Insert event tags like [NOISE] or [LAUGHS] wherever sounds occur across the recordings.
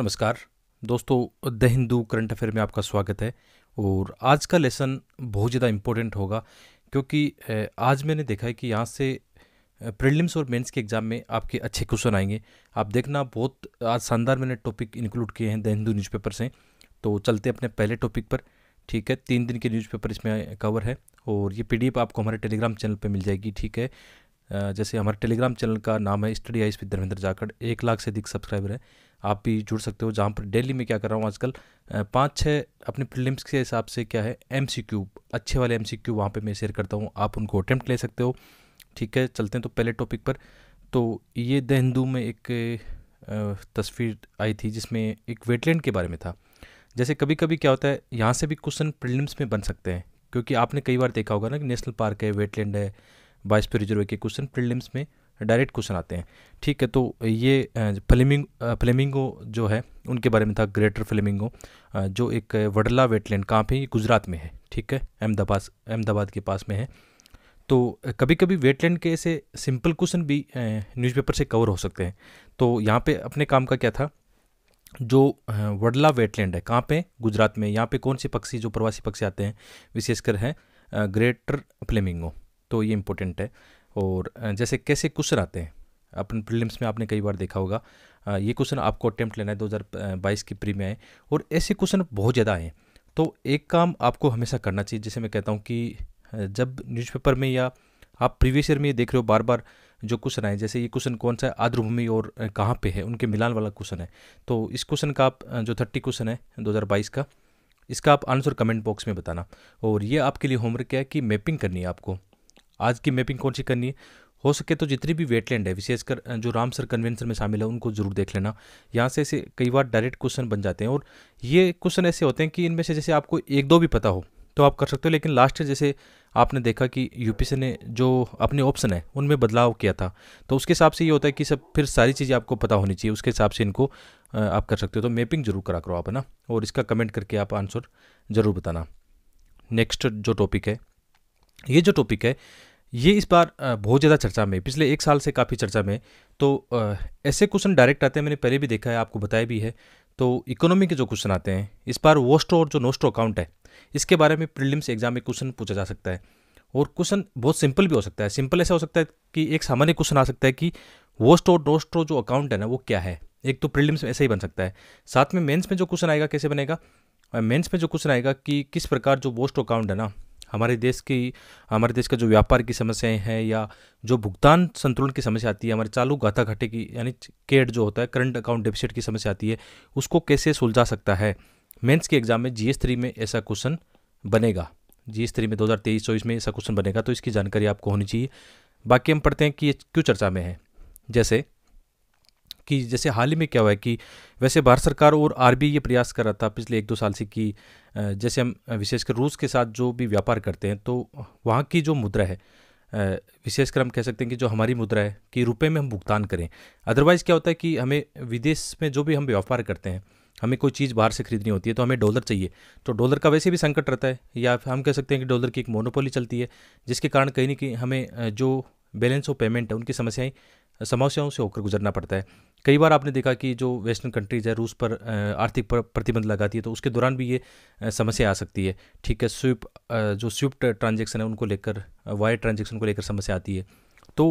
नमस्कार दोस्तों the Hindu current affair में आपका स्वागत है और आज का लेसन बहुत ज़्यादा इम्पोर्टेंट होगा क्योंकि आज मैंने देखा है कि यहाँ से प्रीलिम्स और मेंस के एग्ज़ाम में आपके अच्छे क्वेश्चन आएंगे आप देखना बहुत आज शानदार मैंने टॉपिक इंक्लूड किए हैं द हिंदू न्यूज़पेपर से तो चलते अपने पहले टॉपिक पर ठीक है तीन दिन के न्यूज़पेपर इसमें कवर है और ये पीडीएफ आपको हमारे टेलीग्राम चैनल पर मिल जाएगी ठीक है जैसे हमारे टेलीग्राम चैनल का नाम है study IAS with Dharmendra Jakhar एक लाख से अधिक सब्सक्राइबर है आप भी जुड़ सकते हो जहाँ पर डेली में क्या कर रहा हूँ आजकल पाँच छः अपने प्रिलिम्स के हिसाब से क्या है एम सी क्यू अच्छे वाले एम सी क्यू वहाँ पर मैं शेयर करता हूँ आप उनको अटैम्प्ट ले सकते हो ठीक है चलते हैं तो पहले टॉपिक पर तो ये द हिंदू में एक तस्वीर आई थी जिसमें एक वेटलैंड के बारे में था जैसे कभी कभी क्या होता है यहाँ से भी क्वेश्चन प्रिलिम्स में बन सकते हैं क्योंकि आपने कई बार देखा होगा ना कि नेशनल पार्क है वेटलैंड है बाईस पे रिजर्व के क्वेश्चन प्रीलिम्स में डायरेक्ट क्वेश्चन आते हैं ठीक है तो ये फ्लेमिंग फ्लेमिंगो जो है उनके बारे में था ग्रेटर फ्लेमिंगो जो एक वडला वेटलैंड कहाँ पे गुजरात में है ठीक है अहमदाबाद अहमदाबाद के पास में है तो कभी कभी वेटलैंड के ऐसे सिंपल क्वेश्चन भी न्यूज़पेपर से कवर हो सकते हैं तो यहाँ पे अपने काम का क्या था जो वडला वेटलैंड है कहाँ पे गुजरात में यहाँ पे कौन से पक्षी जो प्रवासी पक्षी आते हैं विशेषकर हैं ग्रेटर फ्लेमिंगो तो ये इम्पोर्टेंट है और जैसे कैसे क्वेश्चन आते हैं अपन प्रीलिम्स में आपने कई बार देखा होगा ये क्वेश्चन आपको अटैम्प्ट लेना है 2022 की प्री में आए और ऐसे क्वेश्चन बहुत ज़्यादा आए तो एक काम आपको हमेशा करना चाहिए जैसे मैं कहता हूँ कि जब न्यूज़पेपर में या आप प्रीवियस ईयर में ये देख रहे हो बार बार जो क्वेश्चन आए जैसे ये क्वेश्चन कौन सा है आद्रभूमि और कहाँ पे है उनके मिलान वाला क्वेश्चन है तो इस क्वेश्चन का आप जो थर्टी क्वेश्चन है 2022 का इसका आप आंसर कमेंट बॉक्स में बताना और ये आपके लिए होमवर्क है कि मैपिंग करनी है आपको आज की मैपिंग कौन सी करनी है हो सके तो जितनी भी वेटलैंड है विशेषकर जो रामसर कन्वेंशन में शामिल है उनको जरूर देख लेना यहाँ से ऐसे कई बार डायरेक्ट क्वेश्चन बन जाते हैं और ये क्वेश्चन ऐसे होते हैं कि इनमें से जैसे आपको एक दो भी पता हो तो आप कर सकते हो लेकिन लास्ट जैसे आपने देखा कि यूपीसी ने जो अपने ऑप्शन है उनमें बदलाव किया था तो उसके हिसाब से ये होता है कि सब फिर सारी चीज़ें आपको पता होनी चाहिए उसके हिसाब से इनको आप कर सकते हो तो मैपिंग जरूर करा करो आप है ना और इसका कमेंट करके आप आंसर ज़रूर बताना नेक्स्ट जो टॉपिक है ये जो टॉपिक है ये इस बार बहुत ज़्यादा चर्चा में पिछले एक साल से काफ़ी चर्चा में तो ऐसे क्वेश्चन डायरेक्ट आते हैं मैंने पहले भी देखा है आपको बताया भी है तो इकोनॉमी के जो क्वेश्चन आते हैं इस बार वोस्टो और जो नोस्टो अकाउंट है इसके बारे में प्रीलिम्स एग्जाम में क्वेश्चन पूछा जा सकता है और क्वेश्चन बहुत सिंपल भी हो सकता है सिंपल ऐसा हो सकता है कि एक सामान्य क्वेश्चन आ सकता है कि वोस्ट और नोस्टो जो अकाउंट है ना वो क्या है एक तो प्रीलिम्स में ऐसा ही बन सकता है साथ में मेन्स में जो क्वेश्चन आएगा कैसे बनेगा मेन्स में जो क्वेश्चन आएगा कि किस प्रकार जो वोस्टो अकाउंट है ना हमारे देश की हमारे देश का जो व्यापार की समस्याएं हैं या जो भुगतान संतुलन की समस्या आती है हमारे चालू घाता घाटे की यानी केड जो होता है करंट अकाउंट डेफिसिट की समस्या आती है उसको कैसे सुलझा सकता है मेंस के एग्जाम में एस थ्री में ऐसा क्वेश्चन बनेगा एस थ्री में दो हज़ार तेईस चौबीस में ऐसा क्वेश्चन बनेगा तो इसकी जानकारी आपको होनी चाहिए बाकी हम पढ़ते हैं कि ये क्यों चर्चा में है जैसे कि जैसे हाल ही में क्या हुआ है कि वैसे भारत सरकार और आर ये प्रयास कर रहा था पिछले एक दो साल से कि जैसे हम विशेषकर रूस के साथ जो भी व्यापार करते हैं तो वहाँ की जो मुद्रा है विशेषकर हम कह सकते हैं कि जो हमारी मुद्रा है कि रुपये में हम भुगतान करें अदरवाइज़ क्या होता है कि हमें विदेश में जो भी हम व्यापार करते हैं हमें कोई चीज़ बाहर से खरीदनी होती है तो हमें डॉलर चाहिए तो डॉलर का वैसे भी संकट रहता है या हम कह सकते हैं कि डॉलर की एक मोनोपोली चलती है जिसके कारण कहीं ना कहीं हमें जो बैलेंस ऑफ पेमेंट है उनकी समस्याएं समस्याओं से होकर गुजरना पड़ता है कई बार आपने देखा कि जो वेस्टर्न कंट्रीज़ है रूस पर आर्थिक प्रतिबंध लगाती है तो उसके दौरान भी ये समस्या आ सकती है ठीक है स्विप जो स्विफ्ट ट्रांजेक्शन है उनको लेकर वायर ट्रांजेक्शन को लेकर समस्या आती है तो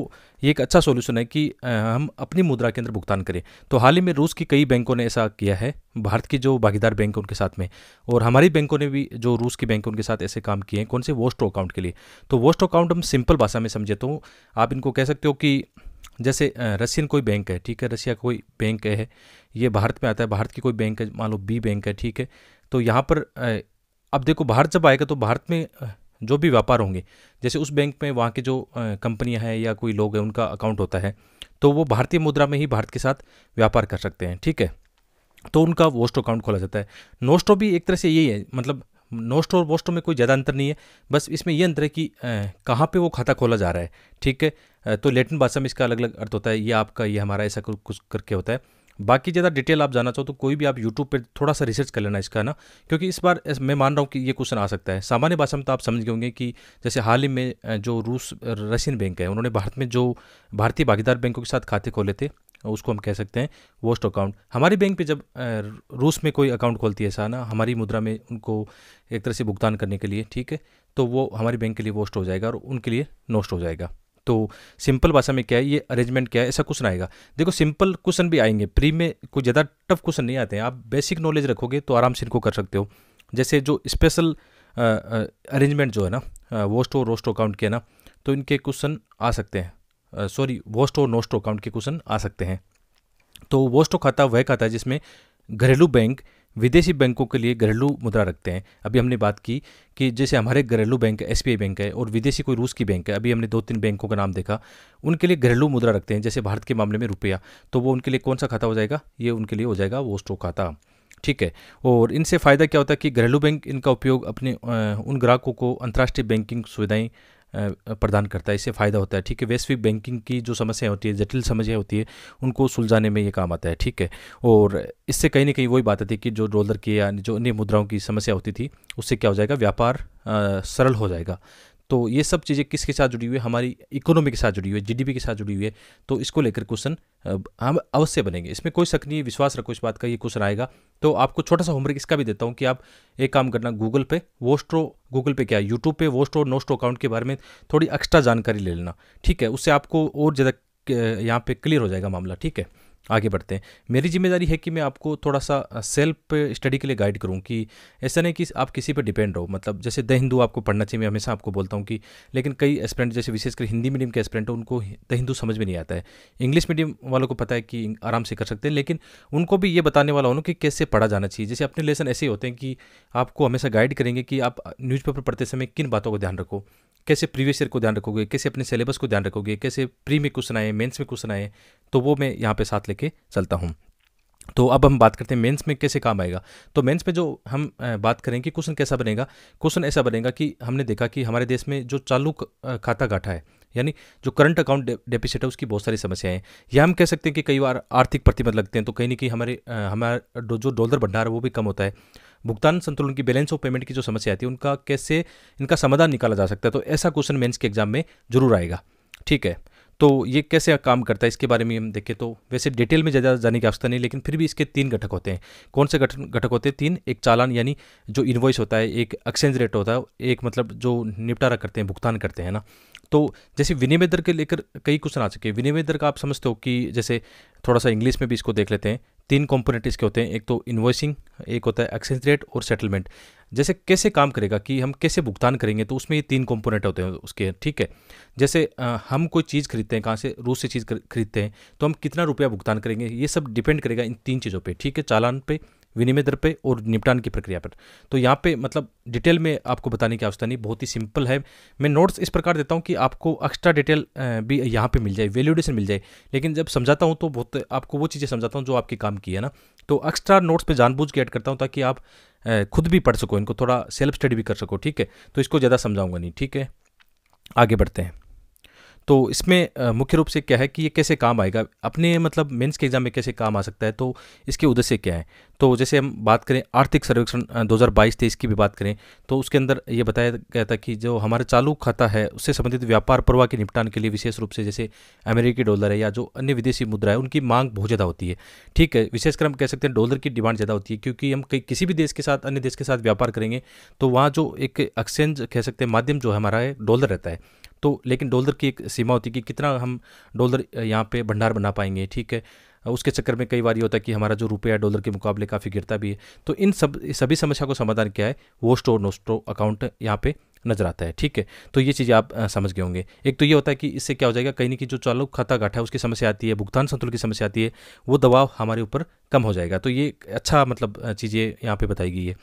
ये एक अच्छा सोल्यूशन है कि हम अपनी मुद्रा के अंदर भुगतान करें तो हाल ही में रूस की कई बैंकों ने ऐसा किया है भारत की जो भागीदार बैंक है उनके साथ में और हमारी बैंकों ने भी जो रूस की बैंक उनके साथ ऐसे काम किए हैं कौन से वोस्टो अकाउंट के लिए तो वोस्टो अकाउंट हम सिंपल भाषा में समझे तो आप इनको कह सकते हो कि जैसे रशियन कोई बैंक है ठीक है रशिया कोई बैंक है ये भारत में आता है भारत की कोई बैंक है मान लो बी बैंक है ठीक है तो यहाँ पर अब देखो भारत जब आएगा तो भारत में जो भी व्यापार होंगे जैसे उस बैंक में वहाँ के जो कंपनियाँ हैं या कोई लोग हैं उनका अकाउंट होता है तो वो भारतीय मुद्रा में ही भारत के साथ व्यापार कर सकते हैं ठीक है तो उनका वोस्टो अकाउंट खोला जाता है नोस्टो भी एक तरह से यही है मतलब नोस्टो और बोस्टो में कोई ज़्यादा अंतर नहीं है बस इसमें यह अंतर है कि कहाँ पे वो खाता खोला जा रहा है ठीक है तो लेटिन भाषा में इसका अलग अलग अर्थ होता है ये आपका ये हमारा ऐसा कुछ करके होता है बाकी ज़्यादा डिटेल आप जाना चाहो तो कोई भी आप यूट्यूब पर थोड़ा सा रिसर्च कर लेना इसका ना क्योंकि इस बार मैं मान रहा हूँ कि ये क्वेश्चन आ सकता है सामान्य भाषा में तो आप समझ गए होंगे कि जैसे हाल ही में जो रूस रशियन बैंक है उन्होंने भारत में जो भारतीय भागीदार बैंकों के साथ खाते खोले थे उसको हम कह सकते हैं वोस्ट अकाउंट हमारे बैंक पे जब रूस में कोई अकाउंट खोलती है साना हमारी मुद्रा में उनको एक तरह से भुगतान करने के लिए ठीक है तो वो हमारे बैंक के लिए वोस्ट हो जाएगा और उनके लिए नोस्ट हो जाएगा तो सिंपल भाषा में क्या है ये अरेंजमेंट क्या है ऐसा क्वेश्चन आएगा देखो सिंपल क्वेश्चन भी आएंगे प्री में कोई ज़्यादा टफ क्वेश्चन नहीं आते हैं आप बेसिक नॉलेज रखोगे तो आराम से इनको कर सकते हो जैसे जो स्पेशल अरेंजमेंट जो है ना वोस्टो रोस्टो अकाउंट के ना तो इनके क्वेश्चन आ सकते हैं सॉरी स्टो और नोस्टो अकाउंट के क्वेश्चन आ सकते हैं तो वोस्टो खाता वह खाता है जिसमें घरेलू बैंक विदेशी बैंकों के लिए घरेलू मुद्रा रखते हैं अभी हमने बात की कि जैसे हमारे घरेलू बैंक है एस बैंक है और विदेशी कोई रूस की बैंक है अभी हमने दो तीन बैंकों का नाम देखा उनके लिए घरेलू मुद्रा रखते हैं जैसे भारत के मामले में रुपया तो वो उनके लिए कौन सा खाता हो जाएगा ये उनके लिए हो जाएगा वो स्टो खाता ठीक है और इनसे फ़ायदा क्या होता है कि घरेलू बैंक इनका उपयोग अपने उन ग्राहकों को अंतर्राष्ट्रीय बैंकिंग सुविधाएं प्रदान करता है इससे फ़ायदा होता है ठीक है वैश्विक बैंकिंग की जो समस्याएं होती है जटिल समस्याएं होती है उनको सुलझाने में ये काम आता है ठीक है और इससे कहीं ना कहीं वही बात आती है कि जो डॉलर की या जो अन्य मुद्राओं की समस्या होती थी उससे क्या हो जाएगा व्यापार सरल हो जाएगा तो ये सब चीज़ें किसके साथ जुड़ी हुई है हमारी इकोनॉमी के साथ जुड़ी हुई है जीडीपी के साथ जुड़ी हुई है तो इसको लेकर क्वेश्चन हम अवश्य बनेंगे इसमें कोई शक नहीं है विश्वास रखो इस बात का ये क्वेश्चन आएगा तो आपको छोटा सा होमवर्क इसका भी देता हूँ कि आप एक काम करना गूगल पे वोस्ट्रो गूगल पे क्या यूट्यूब पे वोस्ट्रो नोस्ट्रो अकाउंट के बारे में थोड़ी एक्स्ट्रा जानकारी ले लेना ठीक है उससे आपको और ज़्यादा यहाँ पे क्लियर हो जाएगा मामला ठीक है आगे बढ़ते हैं मेरी जिम्मेदारी है कि मैं आपको थोड़ा सा सेल्फ स्टडी के लिए गाइड करूं कि ऐसा नहीं कि आप किसी पर डिपेंड रहो मतलब जैसे द हिंदू आपको पढ़ना चाहिए मैं हमेशा आपको बोलता हूं कि लेकिन कई एस्परेंट जैसे विशेषकर हिंदी मीडियम के एस्परेंट हैं उनको द हिंदू समझ में नहीं आता है इंग्लिश मीडियम वालों को पता है कि आराम से कर सकते हैं लेकिन उनको भी ये बताने वाला हूँ कि कैसे पढ़ा जाना चाहिए जैसे अपने लेसन ऐसे होते हैं कि आपको हमेशा गाइड करेंगे कि आप न्यूज़पेपर पढ़ते समय किन बातों का ध्यान रखो कैसे प्रीवियस ईयर को ध्यान रखोगे कैसे अपने सिलेबस को ध्यान रखोगे कैसे प्री में क्वेश्चन आए मेंस में क्वेश्चन आए तो वो मैं यहाँ पे साथ लेके चलता हूँ तो अब हम बात करते हैं मेंस में कैसे काम आएगा तो मेंस में जो हम बात करेंगे क्वेश्चन कैसा बनेगा क्वेश्चन ऐसा बनेगा कि हमने देखा कि हमारे देश में जो चालू खाता घाटा है यानी जो करंट अकाउंट डेपिसिट है उसकी बहुत सारी समस्याएं हैं या हम कह सकते हैं कि कई बार आर्थिक प्रतिबंध लगते हैं तो कहीं ना कहीं हमारे हमारा जो डॉलर भंडार है वो भी कम होता है भुगतान संतुलन की बैलेंस ऑफ पेमेंट की जो समस्या आती है उनका कैसे इनका समाधान निकाला जा सकता है तो ऐसा क्वेश्चन मेन्स के एग्जाम में जरूर आएगा ठीक है तो ये कैसे काम करता है इसके बारे में हम देखें तो वैसे डिटेल में ज़्यादा जाने की आवश्यकता नहीं लेकिन फिर भी इसके तीन घटक होते हैं कौन से घटक होते हैं तीन एक चालान यानी जो इन्वॉइस होता है एक एक्सचेंज रेट होता है एक मतलब जो निपटारा करते हैं भुगतान करते हैं ना तो जैसे विनिमय दर के लेकर कई क्वेश्चन आ चुके हैं विनिमय दर का आप समझते हो कि जैसे थोड़ा सा इंग्लिश में भी इसको देख लेते हैं तीन कॉम्पोनेंट इसके होते हैं एक तो इन्वॉइसिंग एक होता है एक्सचेंज रेट और सेटलमेंट जैसे कैसे काम करेगा कि हम कैसे भुगतान करेंगे तो उसमें ये तीन कॉम्पोनेंट होते हैं उसके ठीक है जैसे हम कोई चीज़ खरीदते हैं कहाँ से रूस से चीज़ खरीदते हैं तो हम कितना रुपया भुगतान करेंगे ये सब डिपेंड करेगा इन तीन चीज़ों पर ठीक है चालान पर विनिमय दर पे और निपटान की प्रक्रिया पर तो यहाँ पे मतलब डिटेल में आपको बताने की आवश्यकता नहीं बहुत ही सिंपल है मैं नोट्स इस प्रकार देता हूँ कि आपको एक्स्ट्रा डिटेल भी यहाँ पे मिल जाए वैल्यूडेशन मिल जाए लेकिन जब समझाता हूँ तो बहुत आपको वो चीज़ें समझाता हूँ जो आपके काम की है ना तो एक्स्ट्रा नोट्स पर जानबूझ के ऐड करता हूँ ताकि आप खुद भी पढ़ सको इनको थोड़ा सेल्फ स्टडी भी कर सको ठीक है तो इसको ज़्यादा समझाऊंगा नहीं ठीक है आगे बढ़ते हैं तो इसमें मुख्य रूप से क्या है कि ये कैसे काम आएगा अपने मतलब मेंस के एग्ज़ाम में कैसे काम आ सकता है तो इसके उद्देश्य क्या है तो जैसे हम बात करें आर्थिक सर्वेक्षण 2022-23 की भी बात करें तो उसके अंदर ये बताया गया था कि जो हमारा चालू खाता है उससे संबंधित व्यापार प्रवाह के निपटान के लिए विशेष रूप से जैसे अमेरिकी डॉलर है या जो अन्य विदेशी मुद्रा है उनकी मांग बहुत ज़्यादा होती है ठीक है विशेषकर हम कह सकते हैं डॉलर की डिमांड ज़्यादा होती है क्योंकि हम किसी भी देश के साथ अन्य देश के साथ व्यापार करेंगे तो वहाँ जो एक एक्सचेंज कह सकते हैं माध्यम जो हमारा है डॉलर रहता है तो लेकिन डॉलर की एक सीमा होती है कि कितना हम डॉलर यहाँ पे भंडार बना पाएंगे ठीक है उसके चक्कर में कई बार ये होता है कि हमारा जो रुपया डॉलर के मुकाबले काफ़ी गिरता भी है तो इन सब सभी समस्या को समाधान क्या है वो स्टोर नो स्टोर अकाउंट यहाँ पे नजर आता है ठीक है तो ये चीज़ें आप आ, समझ गए होंगे एक तो ये होता है कि इससे क्या हो जाएगा कहीं नहीं कि जो चालू खाता घाटा है उसकी समस्या आती है भुगतान संतुलन की समस्या आती है वो दबाव हमारे ऊपर कम हो जाएगा तो ये अच्छा मतलब चीज़ें यहाँ पर बताई गई है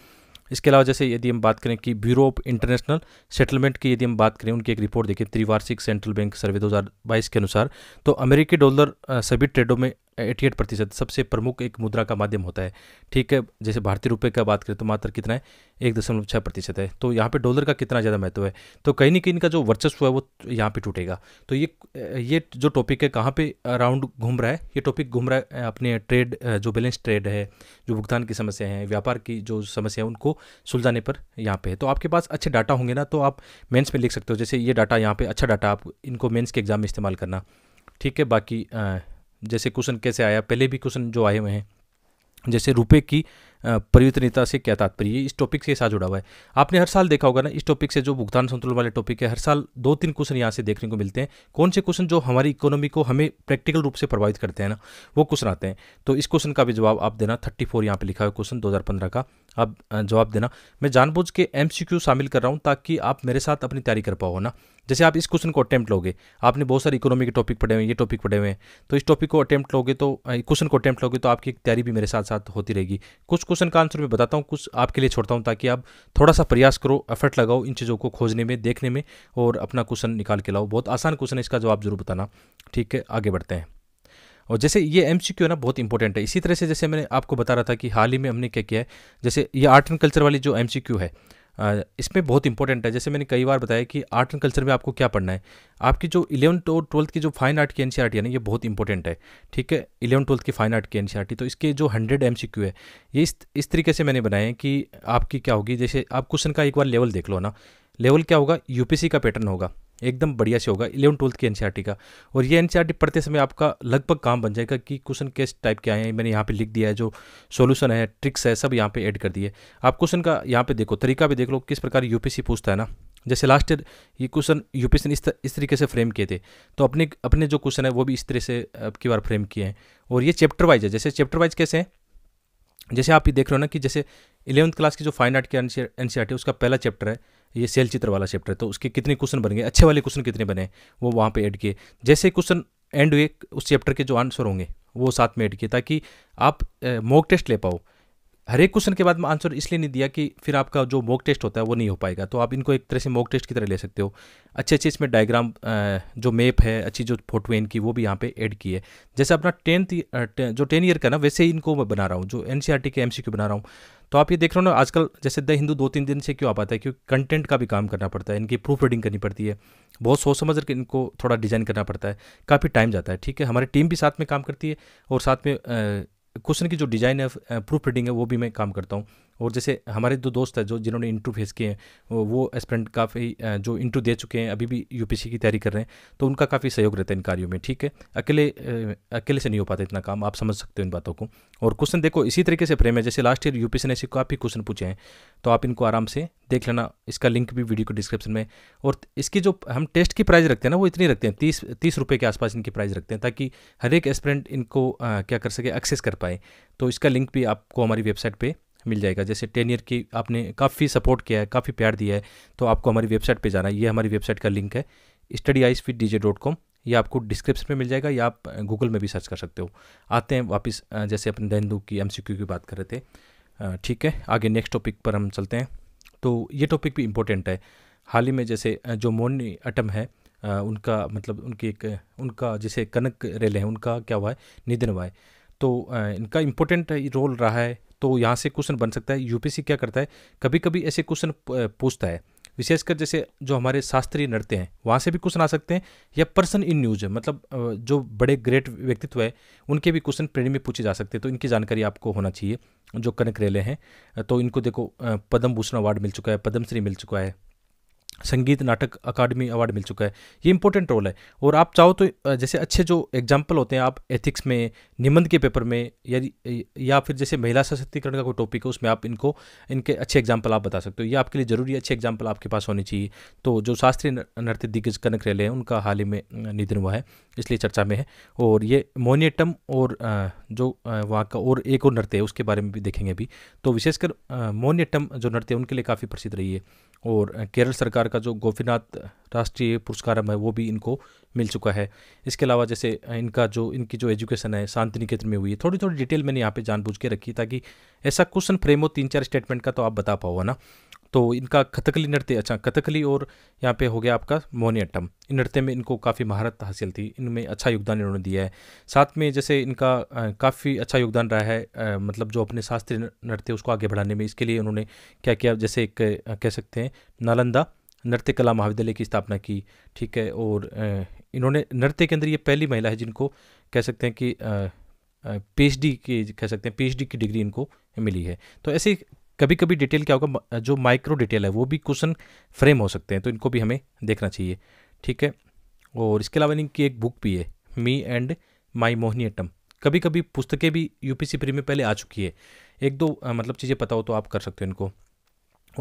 इसके अलावा जैसे यदि हम बात करें कि ब्यूरो ऑफ इंटरनेशनल सेटलमेंट की यदि हम बात करें उनकी एक रिपोर्ट देखें त्रिवार्षिक सेंट्रल बैंक सर्वे 2022 के अनुसार तो अमेरिकी डॉलर सभी ट्रेडों में एटी एट प्रतिशत सबसे प्रमुख एक मुद्रा का माध्यम होता है ठीक है जैसे भारतीय रुपये का बात करें तो मात्र कितना है एक दशमलव छः प्रतिशत है तो यहाँ पे डॉलर का कितना ज़्यादा महत्व है तो कहीं ना कहीं इनका जो वर्चस्व है वो यहाँ पे टूटेगा तो ये ये जो टॉपिक है कहाँ पे अराउंड घूम रहा है ये टॉपिक घूम रहा है अपने ट्रेड जो बैलेंस ट्रेड है जो भुगतान की समस्या है व्यापार की जो समस्या है उनको सुलझाने पर यहाँ पे है तो आपके पास अच्छे डाटा होंगे ना तो आप मेन्स में लिख सकते हो जैसे ये डाटा यहाँ पर अच्छा डाटा आप इनको मेन्स के एग्ज़ाम में इस्तेमाल करना ठीक है बाकी जैसे क्वेश्चन कैसे आया पहले भी क्वेश्चन जो आए हुए हैं जैसे रुपए की परिवर्तनीयता से क्या तात्पर्य इस टॉपिक से साथ जुड़ा हुआ है आपने हर साल देखा होगा ना इस टॉपिक से जो भुगतान संतुलन वाले टॉपिक है हर साल दो तीन क्वेश्चन यहाँ से देखने को मिलते हैं कौन से क्वेश्चन जो हमारी इकोनॉमी को हमें प्रैक्टिकल रूप से प्रभावित करते हैं ना वो क्वेश्चन आते हैं तो इस क्वेश्चन का भी जवाब आप देना थर्टी फोर यहाँ पर लिखा हुआ क्वेश्चन दो का आप जवाब देना मैं जानबूझ के एम शामिल कर रहा हूँ ताकि आप मेरे साथ अपनी तैयारी कर पाओ ना जैसे आप इस क्वेश्चन को अटैम्प्ट लोगे आपने बहुत सारे इकोनॉमी के टॉपिक पढ़े हुए हैं ये टॉपिक पढ़े हुए हैं तो इस टॉपिक को अटैम्प्ट लोगे तो क्वेश्चन को अटैम्प्ट लोगे तो आपकी तैयारी भी मेरे साथ साथ होती रहेगी कुछ क्वेश्चन का आंसर मैं बताता हूँ कुछ आपके लिए छोड़ता हूँ ताकि आप थोड़ा सा प्रयास करो एफर्ट लगाओ इन चीज़ों को खोजने में देखने में और अपना क्वेश्चन निकाल के लाओ बहुत आसान क्वेश्चन है इसका जवाब जरूर बताना ठीक है आगे बढ़ते हैं और जैसे ये एम सी क्यू ना बहुत इंपॉर्टेंट है इसी तरह से जैसे मैंने आपको बता रहा था कि हाल ही में हमने क्या किया है जैसे ये आर्ट एंड कल्चर वाली जो एम सी क्यू है इसमें बहुत इंपॉर्टेंट है जैसे मैंने कई बार बताया कि आर्ट एंड कल्चर में आपको क्या पढ़ना है आपकी जो इलेवन और ट्वेल्थ की जो फाइन आर्ट की एन सी आर टी है ना ये बहुत इंपॉर्टेंट है ठीक है इलेवन ट्वेल्थ की फाइन आर्ट की एन सी आर टी तो इसके जो हंड्रेड एम सी क्यू है ये इस इस तरीके से मैंने बनाए हैं कि आपकी क्या होगी जैसे आप क्वेश्चन का एक बार लेवल देख लो ना लेवल क्या होगा यूपीसी का पैटर्न होगा एकदम बढ़िया से होगा इलेवन ट्वेल्थ की एन e का और ये एन e पढ़ते समय आपका लगभग काम बन जाएगा कि क्वेश्चन किस टाइप के आए हैं मैंने यहाँ पर लिख दिया है जो सोल्यूशन है ट्रिक्स है सब यहाँ पर एड कर दिए आप क्वेश्चन का यहाँ पर देखो तरीका भी देख लो किस प्रकार यूपीसी पूछता है ना जैसे लास्ट ईयर ये क्वेश्चन यू ने इस तरीके से फ्रेम किए थे तो अपने अपने जो क्वेश्चन है वो भी इस तरह से अब की बार फ्रेम किए हैं और ये चैप्टर वाइज है जैसे चैप्टर वाइज कैसे हैं जैसे आप ये देख रहे हो ना कि जैसे इलेवंथ क्लास की जो फाइन आर्ट की एन सी e e है उसका पहला चैप्टर है ये सेल चित्र वाला चैप्टर है तो उसके कितने क्वेश्चन बन गए अच्छे वाले क्वेश्चन कितने बने वो वहाँ पे ऐड किए जैसे क्वेश्चन एंड हुए उस चैप्टर के जो आंसर होंगे वो साथ में ऐड किए ताकि आप मॉक टेस्ट ले पाओ हर एक क्वेश्चन के बाद में आंसर इसलिए नहीं दिया कि फिर आपका जो मॉक टेस्ट होता है वो नहीं हो पाएगा तो आप इनको एक तरह से मॉक टेस्ट की तरह ले सकते हो अच्छे अच्छे इसमें डायग्राम जो मैप है अच्छी जो फोटो है इनकी वो भी यहाँ पे ऐड की है जैसे अपना टेंथ जो टेन ईयर का ना वैसे इनको मैं बना रहा हूँ जो एन e के एम बना रहा हूँ तो आप ये देख रहे हो ना आजकल जैसे द हिंदू दो तीन दिन से क्यों आ पाता है क्योंकि कंटेंट का भी काम करना पड़ता है इनकी प्रूफ रीडिंग करनी पड़ती है बहुत सोच समझ कर इनको थोड़ा डिज़ाइन करना पड़ता है काफ़ी टाइम जाता है ठीक है हमारी टीम भी साथ में काम करती है और साथ में क्वेश्चन की जो डिज़ाइन है प्रूफ रीडिंग है वो भी मैं काम करता हूँ और जैसे हमारे दो दोस्त है जो जिन्होंने इंटरव्यू फेस किए हैं वो एस्परेंट काफ़ी जो इंटरव्यू दे चुके हैं अभी भी यू की तैयारी कर रहे हैं तो उनका काफ़ी सहयोग रहता है इन कार्यों में ठीक है अकेले अकेले से नहीं हो पाता इतना काम आप समझ सकते हो इन बातों को और क्वेश्चन देखो इसी तरीके से फ्रेम है जैसे लास्ट ईयर यू ने ऐसे काफ़ी क्वेश्चन पूछे हैं तो आप इनको आराम से देख लेना इसका लिंक भी वीडियो को डिस्क्रिप्शन में और इसकी जो हम टेस्ट की प्राइस रखते हैं ना वो इतनी रखते हैं तीस तीस रुपये के आसपास इनकी प्राइस रखते हैं ताकि हर एक एस्परेंट इनको आ, क्या कर सके एक्सेस कर पाए तो इसका लिंक भी आपको हमारी वेबसाइट पर मिल जाएगा जैसे टेन ईयर की आपने काफ़ी सपोर्ट किया है काफ़ी प्यार दिया है तो आपको हमारी वेबसाइट पे जाना है ये हमारी वेबसाइट का लिंक है study IAS fit D J dot com ये आपको डिस्क्रिप्शन में मिल जाएगा या आप गूगल में भी सर्च कर सकते हो आते हैं वापस जैसे अपने दैनंद की एम सी क्यू की बात कर रहे थे ठीक है आगे नेक्स्ट टॉपिक पर हम चलते हैं तो ये टॉपिक भी इम्पोर्टेंट है हाल ही में जैसे जो मोनी अटम है उनका मतलब उनकी एक उनका जैसे कनक रेले हैं उनका क्या हुआ है निधन हुआ है तो इनका इम्पोर्टेंट रोल रहा है तो यहाँ से क्वेश्चन बन सकता है यूपीसी क्या करता है कभी कभी ऐसे क्वेश्चन पूछता है विशेषकर जैसे जो हमारे शास्त्रीय नृत्य हैं वहाँ से भी क्वेश्चन आ सकते हैं या पर्सन इन न्यूज मतलब जो बड़े ग्रेट व्यक्तित्व है उनके भी क्वेश्चन प्रेरणी में पूछे जा सकते हैं तो इनकी जानकारी आपको होना चाहिए जो कनक रेले हैं तो इनको देखो पद्म भूषण अवार्ड मिल चुका है पद्मश्री मिल चुका है संगीत नाटक अकादमी अवार्ड मिल चुका है ये इंपॉर्टेंट रोल है और आप चाहो तो जैसे अच्छे जो एग्जाम्पल होते हैं आप एथिक्स में निबंध के पेपर में या या फिर जैसे महिला सशक्तिकरण का कोई टॉपिक है उसमें आप इनको इनके अच्छे एग्जाम्पल आप बता सकते हो ये आपके लिए ज़रूरी अच्छे एग्जाम्पल आपके पास होने चाहिए तो जो शास्त्रीय नृत्य दिग्गज कनक रेले हैं उनका हाल ही में निधन हुआ है इसलिए चर्चा में है और ये मोनियटम और जो वहाँ का और एक और नृत्य है उसके बारे में भी देखेंगे अभी तो विशेषकर मोनियटम जो नृत्य है उनके लिए काफ़ी प्रसिद्ध रही है और केरल सरकार का जो गोपीनाथ राष्ट्रीय पुरस्कार है वो भी इनको मिल चुका है इसके अलावा जैसे इनका जो इनकी जो एजुकेशन है शांति निकेतन में हुई है थोड़ी थोड़ी डिटेल मैंने यहाँ पे जानबूझ के रखी ताकि ऐसा क्वेश्चन फ्रेम हो तीन चार स्टेटमेंट का तो आप बता पाओ ना तो इनका कथकली नृत्य अच्छा कथकली और यहाँ पे हो गया आपका अट्टम इन नृत्य में इनको काफ़ी महारत हासिल थी इनमें अच्छा योगदान इन्होंने दिया है साथ में जैसे इनका काफ़ी अच्छा योगदान रहा है मतलब जो अपने शास्त्रीय नृत्य उसको आगे बढ़ाने में इसके लिए उन्होंने क्या किया जैसे एक कह सकते हैं नालंदा नृत्य कला महाविद्यालय की स्थापना की ठीक है और इन्होंने नृत्य के अंदर ये पहली महिला है जिनको कह सकते हैं कि पीएचडी की कह सकते हैं पीएचडी की डिग्री इनको मिली है तो ऐसे कभी कभी डिटेल क्या होगा जो माइक्रो डिटेल है वो भी क्वेश्चन फ्रेम हो सकते हैं तो इनको भी हमें देखना चाहिए ठीक है और इसके अलावा इनकी एक बुक भी है मी एंड माई मोहनियटम कभी कभी पुस्तकें भी यूपीसी प्री में पहले आ चुकी है एक दो आ, मतलब चीज़ें पता हो तो आप कर सकते हो इनको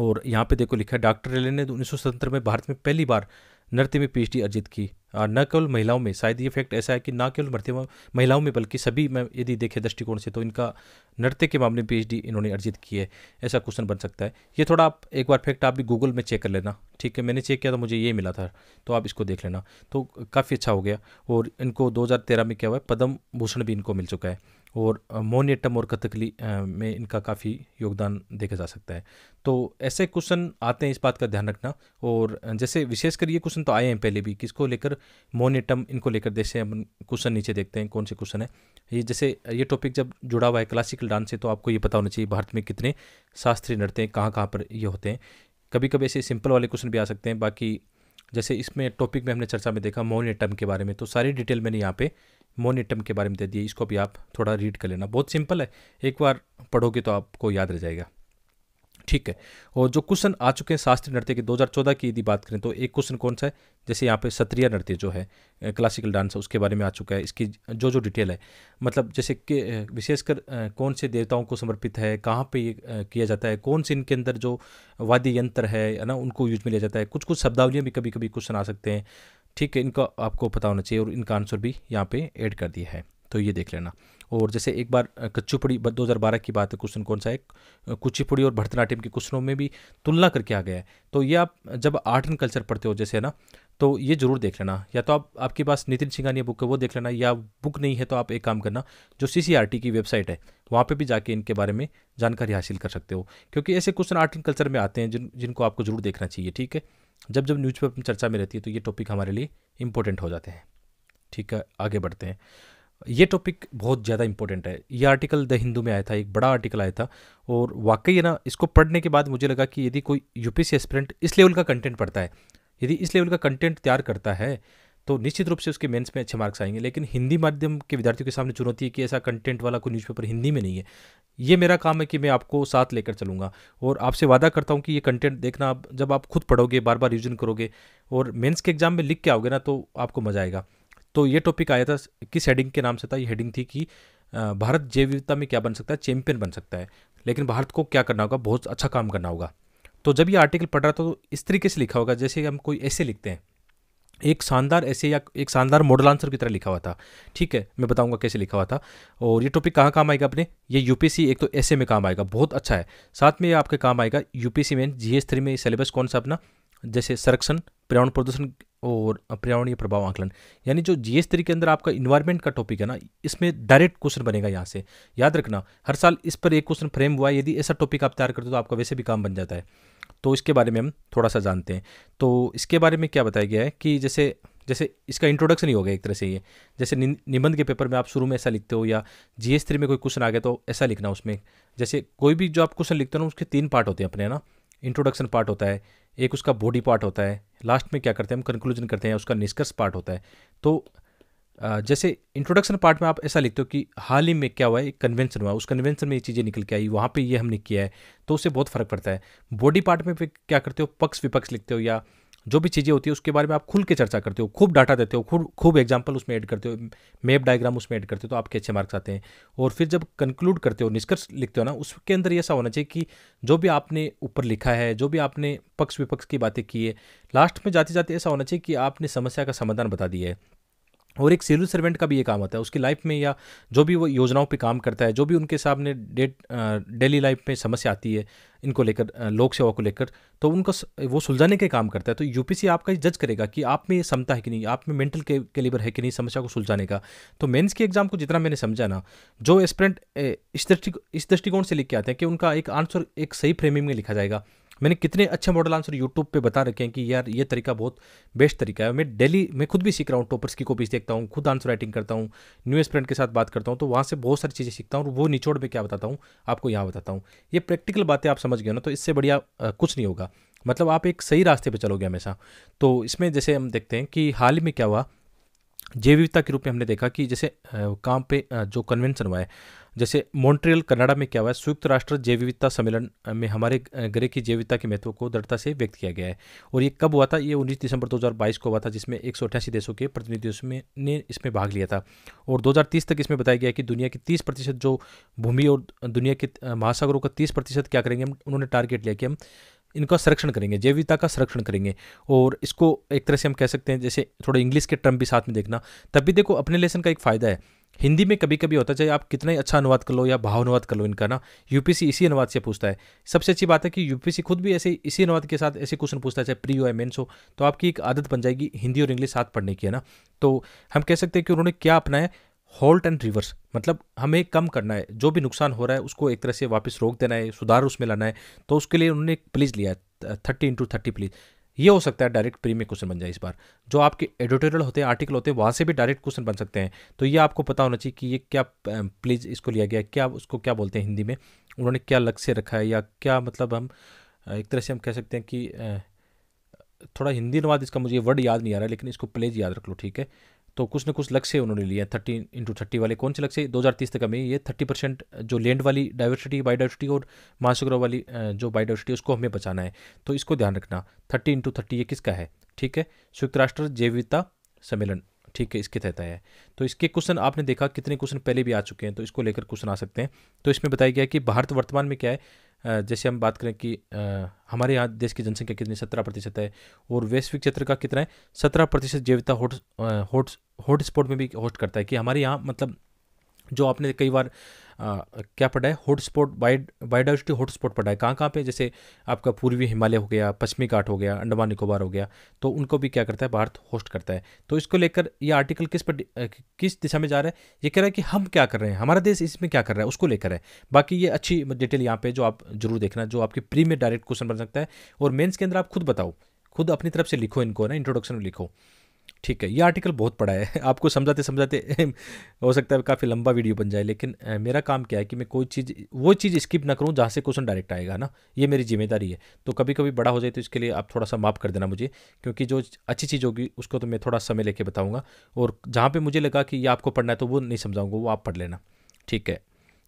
और यहाँ पे देखो लिखा है डॉक्टर रेले ने उन्नीस में भारत में पहली बार नृत्य में पीएचडी अर्जित की न केवल महिलाओं में शायद ये फैक्ट ऐसा है कि ना केवल नृत्य महिलाओं में बल्कि सभी में यदि देखें दृष्टिकोण से तो इनका नृत्य के मामले में पीएचडी इन्होंने अर्जित की है ऐसा क्वेश्चन बन सकता है ये थोड़ा आप एक बार फैक्ट आप भी गूगल में चेक कर लेना ठीक है मैंने चेक किया तो मुझे ये मिला था तो आप इसको देख लेना तो काफ़ी अच्छा हो गया और इनको दो में क्या हुआ है पद्म भूषण भी इनको मिल चुका है और मोनियटम और कथकली में इनका काफ़ी योगदान देखा जा सकता है तो ऐसे क्वेश्चन आते हैं इस बात का ध्यान रखना और जैसे विशेषकर ये क्वेश्चन तो आए हैं पहले भी किसको लेकर मोनियटम इनको लेकर जैसे हम क्वेश्चन नीचे देखते हैं कौन से क्वेश्चन है ये जैसे ये टॉपिक जब जुड़ा हुआ है क्लासिकल डांस से तो आपको ये पता होना चाहिए भारत में कितने शास्त्रीय नृत्य हैं कहाँ कहाँ पर ये होते हैं कभी कभी ऐसे सिंपल वाले क्वेश्चन भी आ सकते हैं बाकी जैसे इसमें टॉपिक में हमने चर्चा में देखा मोनियटम के बारे में तो सारी डिटेल मैंने यहाँ पर मोनिटम के बारे में दे दिए इसको भी आप थोड़ा रीड कर लेना बहुत सिंपल है एक बार पढ़ोगे तो आपको याद रह जाएगा ठीक है और जो क्वेश्चन आ चुके हैं शास्त्रीय नृत्य के 2014 की यदि बात करें तो एक क्वेश्चन कौन सा है जैसे यहाँ पे सत्रिया नृत्य जो है क्लासिकल डांस है उसके बारे में आ चुका है इसकी जो जो डिटेल है मतलब जैसे कि विशेषकर कौन से देवताओं को समर्पित है कहाँ पे ये किया जाता है कौन से इनके अंदर जो वाद्य यंत्र है ना उनको यूज में लिया जाता है कुछ कुछ शब्दावलियाँ भी कभी कभी क्वेश्चन आ सकते हैं ठीक है इनका आपको पता होना चाहिए और इनका आंसर भी यहाँ पे ऐड कर दिया है तो ये देख लेना और जैसे एक बार कच्चूपड़ी बारह की बात है क्वेश्चन कौन सा है कुचिपुड़ी और भरतनाट्यम के क्वेश्चनों में भी तुलना करके आ गया है तो ये आप जब आर्ट एंड कल्चर पढ़ते हो जैसे है ना तो ये जरूर देख लेना या तो आप आपके पास नितिन सिंघानिया बुक है वो देख लेना या बुक नहीं है तो आप एक काम करना जो सी की वेबसाइट है वहाँ पर भी जाके इनके बारे में जानकारी हासिल कर सकते हो क्योंकि ऐसे क्वेश्चन आर्ट एंड कल्चर में आते हैं जिन जिनको आपको जरूर देखना चाहिए ठीक है जब जब न्यूज पेपर चर्चा में रहती है तो ये टॉपिक हमारे लिए इम्पोर्टेंट हो जाते हैं ठीक है आगे बढ़ते हैं ये टॉपिक बहुत ज़्यादा इंपॉर्टेंट है ये आर्टिकल द हिंदू में आया था एक बड़ा आर्टिकल आया था और वाकई है ना इसको पढ़ने के बाद मुझे लगा कि यदि कोई यूपीसी एस्पिरेंट इस लेवल का कंटेंट पढ़ता है यदि इस लेवल का कंटेंट तैयार करता है तो निश्चित रूप से उसके मेंस में अच्छे मार्क्स आएंगे लेकिन हिंदी माध्यम के विद्यार्थियों के सामने चुनौती है कि ऐसा कंटेंट वाला कोई न्यूज़पेपर हिंदी में नहीं है ये मेरा काम है कि मैं आपको साथ लेकर चलूँगा और आपसे वादा करता हूँ कि ये कंटेंट देखना आप जब आप खुद पढ़ोगे बार बार रिविजन करोगे और मेन्स के एग्जाम में लिख के आओगे ना तो आपको मज़ा आएगा तो ये टॉपिक आया था किस हेडिंग के नाम से था ये हेडिंग थी कि भारत जैव विविधता में क्या बन सकता है चैंपियन बन सकता है लेकिन भारत को क्या करना होगा बहुत अच्छा काम करना होगा तो जब ये आर्टिकल पढ़ रहा था तो इस तरीके से लिखा होगा जैसे हम कोई ऐसे लिखते हैं एक शानदार ऐसे या एक शानदार मॉडल आंसर की तरह लिखा हुआ था ठीक है मैं बताऊंगा कैसे लिखा हुआ था और ये टॉपिक कहाँ काम आएगा अपने ये यूपीसी एक तो ऐसे में काम आएगा बहुत अच्छा है साथ में ये आपके काम आएगा यूपीसी में जी एस थ्री में सिलेबस कौन सा अपना जैसे संरक्षण पर्यावरण प्रदूषण और पर्यावरणीय प्रभाव आंकलन यानी जो जी एस थ्री के अंदर आपका इन्वायरमेंट का टॉपिक है ना इसमें डायरेक्ट क्वेश्चन बनेगा यहाँ से याद रखना हर साल इस पर एक क्वेश्चन फ्रेम हुआ है यदि ऐसा टॉपिक आप तैयार करते हो तो आपका वैसे भी काम बन जाता है तो इसके बारे में हम थोड़ा सा जानते हैं तो इसके बारे में क्या बताया गया है कि जैसे जैसे इसका इंट्रोडक्शन ही हो गया एक तरह से ये जैसे नि, निबंध के पेपर में आप शुरू में ऐसा लिखते हो या जी एस थ्री में कोई क्वेश्चन आ गया तो ऐसा लिखना उसमें जैसे कोई भी जो आप क्वेश्चन लिखते हो ना उसके तीन पार्ट होते हैं अपने ना इंट्रोडक्शन पार्ट होता है एक उसका बॉडी पार्ट होता है लास्ट में क्या करते हैं हम कंक्लूजन करते हैं उसका निष्कर्ष पार्ट होता है तो जैसे इंट्रोडक्शन पार्ट में आप ऐसा लिखते हो कि हाल ही में क्या हुआ है कन्वेंशन हुआ उस कन्वेंशन में ये चीज़ें निकल के आई वहाँ पे ये हमने किया है तो उससे बहुत फ़र्क पड़ता है बॉडी पार्ट में क्या करते हो पक्ष विपक्ष लिखते हो या जो भी चीज़ें होती है उसके बारे में आप खुल के चर्चा करते हो खूब डाटा देते हो खूब खूब एग्जाम्पल उसमें ऐड करते हो मैप डायग्राम उसमें ऐड करते हो तो आपके अच्छे मार्क्स आते हैं और फिर जब कंक्लूड करते हो निष्कर्ष लिखते हो ना उसके अंदर ऐसा होना चाहिए कि जो भी आपने ऊपर लिखा है जो भी आपने पक्ष विपक्ष की बातें की है लास्ट में जाते जाते ऐसा होना चाहिए कि आपने समस्या का समाधान बता दिया है और एक सिविल सर्वेंट का भी ये काम होता है उसकी लाइफ में या जो भी वो योजनाओं पे काम करता है जो भी उनके सामने डेट डेली लाइफ में समस्या आती है इनको लेकर लोक सेवा को लेकर तो उनको वो सुलझाने के काम करता है तो यूपीसी आपका जज करेगा कि आप में ये क्षमता है कि नहीं आप में मेंटल के कैलिबर है कि नहीं समस्या को सुलझाने का तो मेन्स के एग्जाम को जितना मैंने समझा ना जो एस्परेंट इस दृष्टिकोण से लिख के आते हैं कि उनका एक आंसर एक सही फ्रेमिंग में लिखा जाएगा मैंने कितने अच्छे मॉडल आंसर यूट्यूब पे बता रखे हैं कि यार ये तरीका बहुत बेस्ट तरीका है मैं डेली मैं खुद भी सीख रहा हूँ टॉपर्स की कॉपीज देखता हूँ खुद आंसर राइटिंग करता हूँ न्यूज फ्रेंड के साथ बात करता हूँ तो वहाँ से बहुत सारी चीज़ें सीखता हूँ और वो निचोड़ में क्या बताता हूँ आपको यहाँ बताता हूँ ये प्रैक्टिकल बातें आप समझ गए ना तो इससे बढ़िया कुछ नहीं होगा मतलब आप एक सही रास्ते पर चलोगे हमेशा तो इसमें जैसे हम देखते हैं कि हाल ही में क्या हुआ जैविकता के रूप में हमने देखा कि जैसे काम पे जो कन्वेंशन हुआ है जैसे मॉन्ट्रियल कनाडा में क्या हुआ है संयुक्त राष्ट्र जैव विविधता सम्मेलन में हमारे ग्रह की जैव विविधता के महत्व को दृढ़ता से व्यक्त किया गया है और ये कब हुआ था ये 19 दिसंबर 2022 को हुआ था जिसमें एक देशों के प्रतिनिधियों में ने इसमें भाग लिया था और 2030 तक इसमें बताया गया कि दुनिया की तीस प्रतिशत जो भूमि और दुनिया के महासागरों का तीस प्रतिशत क्या करेंगे हम उन्होंने टारगेट लिया कि हम इनका संरक्षण करेंगे जैविकता का संरक्षण करेंगे और इसको एक तरह से हम कह सकते हैं जैसे थोड़ा इंग्लिश के टर्म भी साथ में देखना तब भी देखो अपने लेसन का एक फ़ायदा है हिंदी में कभी कभी होता है चाहे आप कितना ही अच्छा अनुवाद कर लो या भाव अनुवाद कर लो इनका ना यूपीसी इसी अनुवाद से पूछता है सबसे अच्छी बात है कि यूपीसी खुद भी ऐसे इसी अनुवाद के साथ ऐसे क्वेश्चन पूछता है चाहे प्री हो या मेन्स हो तो आपकी एक आदत बन जाएगी हिंदी और इंग्लिश साथ पढ़ने की है ना तो हम कह सकते हैं कि उन्होंने क्या अपनाया हॉल्ट एंड रिवर्स मतलब हमें कम करना है जो भी नुकसान हो रहा है उसको एक तरह से वापस रोक देना है सुधार उसमें लाना है तो उसके लिए उन्होंने एक प्लीज लिया है थर्टी इंटू थर्टी प्लीज ये हो सकता है डायरेक्ट में क्वेश्चन बन जाए इस बार जो आपके एडिटोरियल होते हैं आर्टिकल होते हैं वहाँ से भी डायरेक्ट क्वेश्चन बन सकते हैं तो ये आपको पता होना चाहिए कि ये क्या प्लीज इसको लिया गया क्या उसको क्या बोलते हैं हिंदी में उन्होंने क्या लक्ष्य रखा है या क्या मतलब हम एक तरह से हम कह सकते हैं कि थोड़ा हिंदी अनुवाद इसका मुझे वर्ड याद नहीं आ रहा है लेकिन इसको प्लेज याद रख लो ठीक है तो कुछ ना कुछ लक्ष्य उन्होंने लिए थर्टी इंटू थर्टी वाले कौन से लक्ष्य 2030 तक हमें ये थर्टी परसेंट जो लैंड वाली डाइवर्सिटी बायोडाइवर्सिटी और महासागरों वाली जो बायोडाइवर्सिटी उसको हमें बचाना है तो इसको ध्यान रखना थर्टी इंटू थर्टी ये किसका है ठीक है संयुक्त राष्ट्र जैविकता सम्मेलन ठीक है इसके तहत आया है तो इसके क्वेश्चन आपने देखा कितने क्वेश्चन पहले भी आ चुके हैं तो इसको लेकर क्वेश्चन आ सकते हैं तो इसमें बताया गया कि भारत वर्तमान में क्या है जैसे हम बात करें कि हमारे यहाँ देश की जनसंख्या कितनी सत्रह प्रतिशत है और वैश्विक क्षेत्र का कितना है सत्रह प्रतिशत जैविता होट होट हॉटस्पॉट में भी होस्ट करता है कि हमारे यहाँ मतलब जो आपने कई बार क्या पड़ा है हॉटस्पॉट वाइड बायोडाइवर्सिटी हॉटस्पॉट पड़ा है कहाँ कहाँ पे जैसे आपका पूर्वी हिमालय हो गया पश्चिमी घाट हो गया अंडमान निकोबार हो गया तो उनको भी क्या करता है भारत होस्ट करता है तो इसको लेकर ये आर्टिकल किस पर किस दिशा में जा रहा है ये कह रहा है कि हम क्या कर रहे हैं हमारा देश इसमें क्या कर रहा है उसको लेकर है बाकी ये अच्छी डिटेल यहाँ पर जो आप जरूर देखना जो आपके प्री में डायरेक्ट क्वेश्चन बन सकता है और मेन्स के अंदर आप खुद बताओ खुद अपनी तरफ से लिखो इनको ना इंट्रोडक्शन में लिखो ठीक है ये आर्टिकल बहुत पड़ा है [LAUGHS] आपको समझाते समझाते [LAUGHS] हो सकता है काफ़ी लंबा वीडियो बन जाए लेकिन मेरा काम क्या है कि मैं कोई चीज़ वो चीज़ स्किप ना करूँ जहाँ से क्वेश्चन डायरेक्ट आएगा ना ये मेरी जिम्मेदारी है तो कभी कभी बड़ा हो जाए तो इसके लिए आप थोड़ा सा माफ़ कर देना मुझे क्योंकि जो अच्छी चीज़ होगी उसको तो मैं थोड़ा समय लेके बताऊँगा और जहाँ पर मुझे लगा कि ये आपको पढ़ना है तो वो नहीं समझाऊँगा वो आप पढ़ लेना ठीक है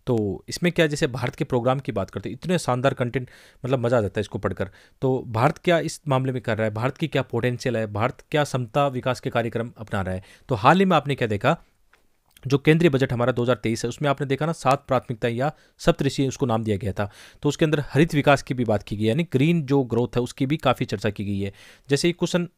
तो इसमें क्या जैसे भारत के प्रोग्राम की बात करते हैं इतने शानदार कंटेंट मतलब मज़ा आ जाता है इसको पढ़कर तो भारत क्या इस मामले में कर रहा है भारत की क्या पोटेंशियल है भारत क्या क्षमता विकास के कार्यक्रम अपना रहा है तो हाल ही में आपने क्या देखा जो केंद्रीय बजट हमारा 2023 है उसमें आपने देखा ना सात प्राथमिकताएं या सप्तऋषि उसको नाम दिया गया था तो उसके अंदर हरित विकास की भी बात की गई यानी ग्रीन जो ग्रोथ है उसकी भी काफ़ी चर्चा की गई है जैसे ये क्वेश्चन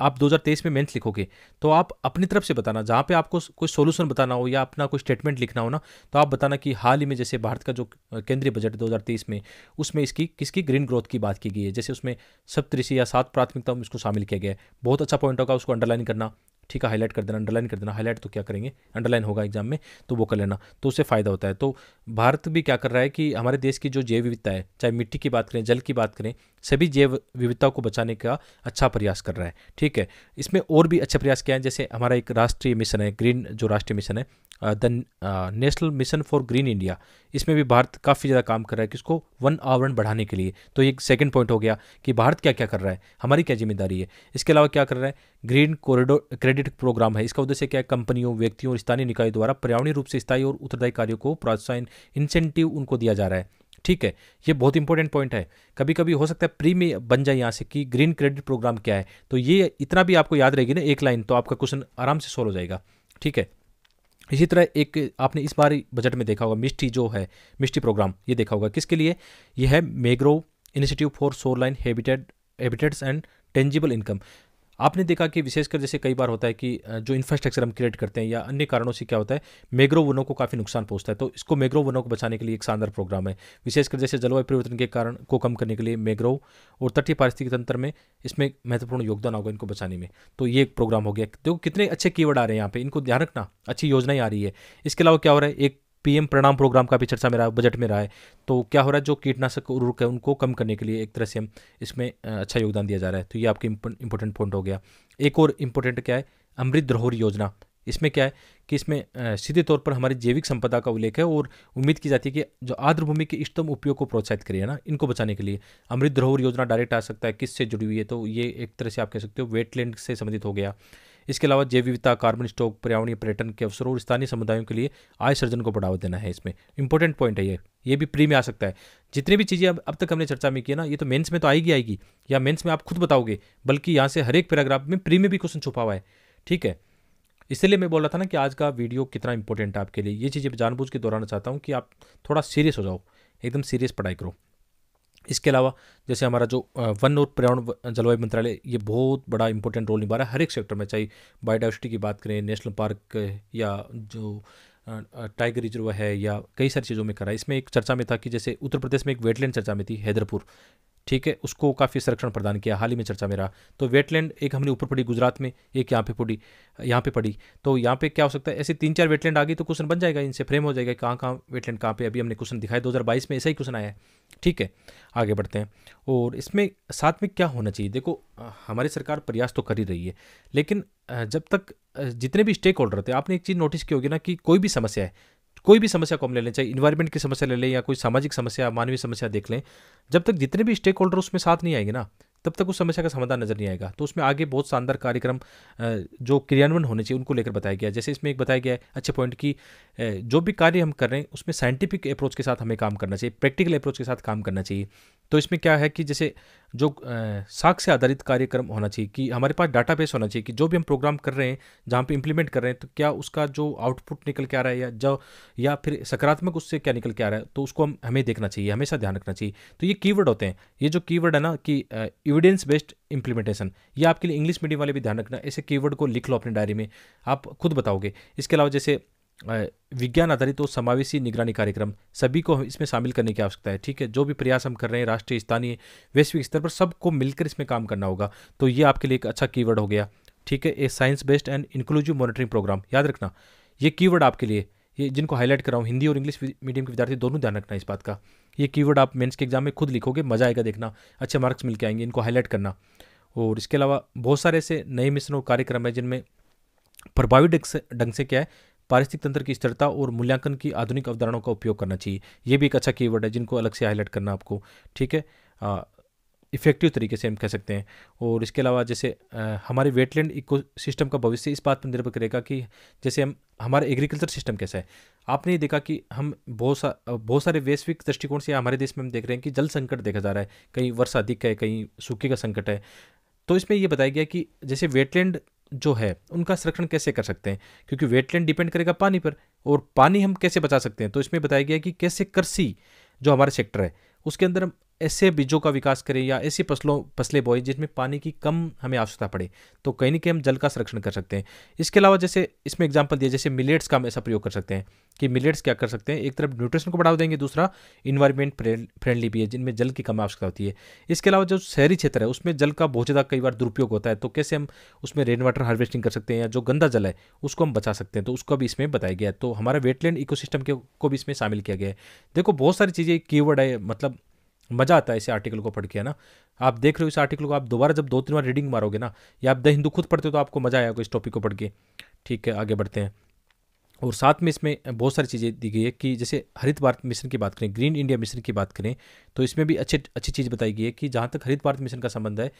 आप 2023 में मेंस लिखोगे तो आप अपनी तरफ से बताना जहाँ पे आपको कोई सोल्यूशन बताना हो या अपना कोई स्टेटमेंट लिखना हो ना तो आप बताना कि हाल ही में जैसे भारत का जो केंद्रीय बजट दो में उसमें इसकी किसकी ग्रीन ग्रोथ की बात की गई है जैसे उसमें सप्तऋषि या सात प्राथमिकताओं में इसको शामिल किया गया है बहुत अच्छा पॉइंट होगा उसको अंडरलाइन करना ठीक है हाईलाइट कर देना अंडरलाइन कर देना हाईलाइट तो क्या करेंगे अंडरलाइन होगा एग्जाम में तो वो कर लेना तो उससे फ़ायदा होता है तो भारत भी क्या कर रहा है कि हमारे देश की जो जैव विविधता है चाहे मिट्टी की बात करें जल की बात करें सभी जैव विविधता को बचाने का अच्छा प्रयास कर रहा है ठीक है इसमें और भी अच्छे प्रयास किया है जैसे हमारा एक राष्ट्रीय मिशन है ग्रीन जो राष्ट्रीय मिशन है the national mission for green India इसमें भी भारत काफ़ी ज़्यादा काम कर रहा है किसको वन आवरण बढ़ाने के लिए तो एक सेकेंड पॉइंट हो गया कि भारत क्या क्या कर रहा है हमारी क्या जिम्मेदारी है इसके अलावा क्या कर रहा है ग्रीन कॉरिडोर क्रेडिट प्रोग्राम है इसका उद्देश्य क्या है कंपनियों व्यक्तियों और स्थानीय निकायों द्वारा पर्यावरणीय रूप से स्थायी और उत्तरदायी कार्यों को प्रोत्साहन इंसेंटिव उनको दिया जा रहा है ठीक है ये बहुत इंपॉर्टेंट पॉइंट है कभी कभी हो सकता है प्री में बन जाए यहाँ से कि ग्रीन क्रेडिट प्रोग्राम क्या है तो ये इतना भी आपको याद रहेगी ना एक लाइन तो आपका क्वेश्चन आराम से सॉल्व हो जाएगा ठीक है इसी तरह एक आपने इस बार बजट में देखा होगा मिष्टी जो है मिष्टी प्रोग्राम ये देखा होगा किसके लिए यह है mangrove initiative for shoreline habitat habitats and tangible income आपने देखा कि विशेषकर जैसे कई बार होता है कि जो इंफ्रास्ट्रक्चर हम क्रिएट करते हैं या अन्य कारणों से क्या होता है मेग्रो वनों को काफ़ी नुकसान पहुंचता है तो इसको मैग्रोव वनों को बचाने के लिए एक शानदार प्रोग्राम है विशेषकर जैसे जलवायु परिवर्तन के कारण को कम करने के लिए मैग्रोव और तटीय पारिस्थितिक तंत्र में इसमें महत्वपूर्ण योगदान होगा इनको बचाने में तो ये एक प्रोग्राम हो गया देखो कितने अच्छे कीवर्ड आ रहे हैं यहाँ पे इनको ध्यान रखना अच्छी योजनाएं आ रही है इसके अलावा क्या हो रहा है एक पीएम प्रणाम प्रोग्राम का भी चर्चा मेरा बजट में रहा है तो क्या हो रहा है जो कीटनाशक उर्वरक है उनको कम करने के लिए एक तरह से हम इसमें अच्छा योगदान दिया जा रहा है तो ये आपके इंपॉर्टेंट पॉइंट हो गया एक और इम्पोर्टेंट क्या है अमृत धरोहर योजना इसमें क्या है कि इसमें सीधे तौर पर हमारी जैविक संपदा का उल्लेख है और उम्मीद की जाती है कि जो आर्द्रभूमि के इष्टतम उपयोग को प्रोत्साहित करिए ना इनको बचाने के लिए अमृत धरोहर योजना डायरेक्ट आ सकता है किससे जुड़ी हुई है तो ये एक तरह से आप कह सकते हो वेटलैंड से संबंधित हो गया इसके अलावा जैव विविधता कार्बन स्टॉक पर्यावरणीय पर्यटन के अवसरों और स्थानीय समुदायों के लिए आय सर्जन को बढ़ावा देना है इसमें इंपॉर्टेंट पॉइंट है ये ये भी प्री में आ सकता है जितनी भी चीज़ें अब अब तक हमने चर्चा में की है ना ये तो मेंस में तो आएगी आएगी या मेंस में आप खुद बताओगे बल्कि यहाँ से हर एक पैराग्राफ में प्री में भी क्वेश्चन छुपा हुआ है ठीक है इसलिए मैं बोल रहा था ना कि आज का वीडियो कितना इंपॉर्टेंट है आपके लिए ये चीज़ें जानबूझ के दोहराना चाहता हूँ कि आप थोड़ा सीरियस हो जाओ एकदम सीरियस पढ़ाई करो इसके अलावा जैसे हमारा जो वन और पर्यावरण जलवायु मंत्रालय ये बहुत बड़ा इंपॉर्टेंट रोल निभा रहा है हर एक सेक्टर में चाहे बायोडाइवर्सिटी की बात करें नेशनल पार्क या जो टाइगर रिजर्व है या कई सारी चीज़ों में करा इसमें एक चर्चा में था कि जैसे उत्तर प्रदेश में एक वेटलैंड चर्चा में थी हैदरपुर ठीक है उसको काफ़ी संरक्षण प्रदान किया हाल ही में चर्चा मेरा तो वेटलैंड एक हमने ऊपर पड़ी गुजरात में एक यहाँ पे पड़ी यहाँ पे पड़ी तो यहाँ पे क्या हो सकता है ऐसे तीन चार वेटलैंड आ गई तो क्वेश्चन बन जाएगा इनसे फ्रेम हो जाएगा कहाँ कहाँ वेटलैंड कहाँ पे अभी हमने क्वेश्चन दिखाया बाईस में ऐसा ही क्वेश्चन आया है ठीक है आगे बढ़ते हैं और इसमें साथ में क्या होना चाहिए देखो हमारी सरकार प्रयास तो कर ही रही है लेकिन जब तक जितने भी स्टेक होल्डर थे आपने एक चीज़ नोटिस की होगी ना कि कोई भी समस्या है कोई भी समस्या को हम ले लें चाहे इन्वायरमेंट की समस्या ले लें या कोई सामाजिक समस्या मानवीय समस्या देख लें जब तक जितने भी स्टेक होल्डर उसमें साथ नहीं आएंगे ना तब तक उस समस्या का समाधान नजर नहीं आएगा तो उसमें आगे बहुत शानदार कार्यक्रम जो क्रियान्वयन होने चाहिए उनको लेकर बताया गया जैसे इसमें एक बताया गया है अच्छे पॉइंट की जो भी कार्य हम कर रहे हैं उसमें साइंटिफिक अप्रोच के साथ हमें काम करना चाहिए प्रैक्टिकल अप्रोच के साथ काम करना चाहिए तो इसमें क्या है कि जैसे जो साक्ष्य से आधारित कार्यक्रम होना चाहिए कि हमारे पास डाटा बेस होना चाहिए कि जो भी हम प्रोग्राम कर रहे हैं जहाँ पे इम्प्लीमेंट कर रहे हैं तो क्या उसका जो आउटपुट निकल के आ रहा है या जो या फिर सकारात्मक उससे क्या निकल के आ रहा है तो उसको हम हमें देखना चाहिए हमेशा ध्यान रखना चाहिए तो ये कीवर्ड होते हैं ये जो कीवर्ड है ना कि एविडेंस बेस्ड इंप्लीमेंटेशन ये आपके लिए इंग्लिश मीडियम वाले भी ध्यान रखना ऐसे कीवर्ड को लिख लो अपने डायरी में आप खुद बताओगे इसके अलावा जैसे विज्ञान आधारित तो समावेशी निगरानी कार्यक्रम सभी को इसमें शामिल करने की आवश्यकता है ठीक है जो भी प्रयास हम कर रहे हैं राष्ट्रीय स्थानीय वैश्विक स्तर पर सबको मिलकर इसमें काम करना होगा तो ये आपके लिए एक अच्छा कीवर्ड हो गया ठीक है a science based and inclusive monitoring programme याद रखना ये कीवर्ड आपके लिए ये जिनको हाईलाइट कर रहा हूँ हिंदी और इंग्लिश मीडियम के विद्यार्थी दोनों ध्यान रखना इस बात का ये कीवर्ड आप मेंस के एग्जाम में खुद लिखोगे मजा आएगा देखना अच्छे मार्क्स मिल के आएंगे इनको हाईलाइट करना और इसके अलावा बहुत सारे ऐसे नए मिशन और कार्यक्रम है जिनमें प्रभावी ढंग से क्या है पारिस्थितिक तंत्र की स्थिरता और मूल्यांकन की आधुनिक अवधारणाओं का उपयोग करना चाहिए ये भी एक अच्छा कीवर्ड है जिनको अलग से हाईलाइट करना आपको ठीक है इफेक्टिव तरीके से हम कह सकते हैं और इसके अलावा जैसे आ, हमारे वेटलैंड इको सिस्टम का भविष्य इस बात पर निर्भर करेगा कि जैसे हम हमारा एग्रीकल्चर सिस्टम कैसा है आपने ये देखा कि हम बहुत सा बहुत सारे वैश्विक दृष्टिकोण से हमारे देश में हम देख रहे हैं कि जल संकट देखा जा रहा है कहीं वर्षा अधिक है कहीं सूखे का संकट है तो इसमें यह बताया गया कि जैसे वेटलैंड जो है उनका संरक्षण कैसे कर सकते हैं क्योंकि वेटलैंड डिपेंड करेगा पानी पर और पानी हम कैसे बचा सकते हैं तो इसमें बताया गया कि कैसे कृषि जो हमारा सेक्टर है उसके अंदर हम ऐसे बीजों का विकास करें या ऐसी फसलों फसलें बोएं जिसमें पानी की कम हमें आवश्यकता पड़े तो कहीं ना कहीं हम जल का संरक्षण कर सकते हैं इसके अलावा जैसे इसमें एग्जाम्पल दिया जैसे मिलेट्स का हम ऐसा प्रयोग कर सकते हैं कि मिलेट्स क्या कर सकते हैं एक तरफ न्यूट्रिशन को बढ़ावा देंगे दूसरा इन्वायरमेंट फ्रेंडली भी है जिनमें जल की कम आवश्यकता होती है इसके अलावा जो शहरी क्षेत्र है उसमें जल का बहुत ज़्यादा कई बार दुरुपयोग होता है तो कैसे हम उसमें रेन वाटर हार्वेस्टिंग कर सकते हैं या जो गंदा जल है उसको हम बचा सकते हैं तो उसको भी इसमें बताया गया है तो हमारा वेटलैंड इकोसिस्टम को भी इसमें शामिल किया गया है देखो बहुत सारी चीज़ें कीवर्ड है मतलब मज़ा आता है इस आर्टिकल को पढ़ के है ना आप देख रहे हो इस आर्टिकल को आप दोबारा जब दो तीन बार रीडिंग मारोगे ना या आप द हिंदू खुद पढ़ते हो तो आपको मज़ा आएगा इस टॉपिक को पढ़ के ठीक है आगे बढ़ते हैं और साथ में इसमें बहुत सारी चीज़ें दी गई है कि जैसे हरित भारत मिशन की बात करें ग्रीन इंडिया मिशन की बात करें तो इसमें भी अच्छे अच्छी चीज़ बताई गई है कि जहाँ तक हरित भारत मिशन का संबंध है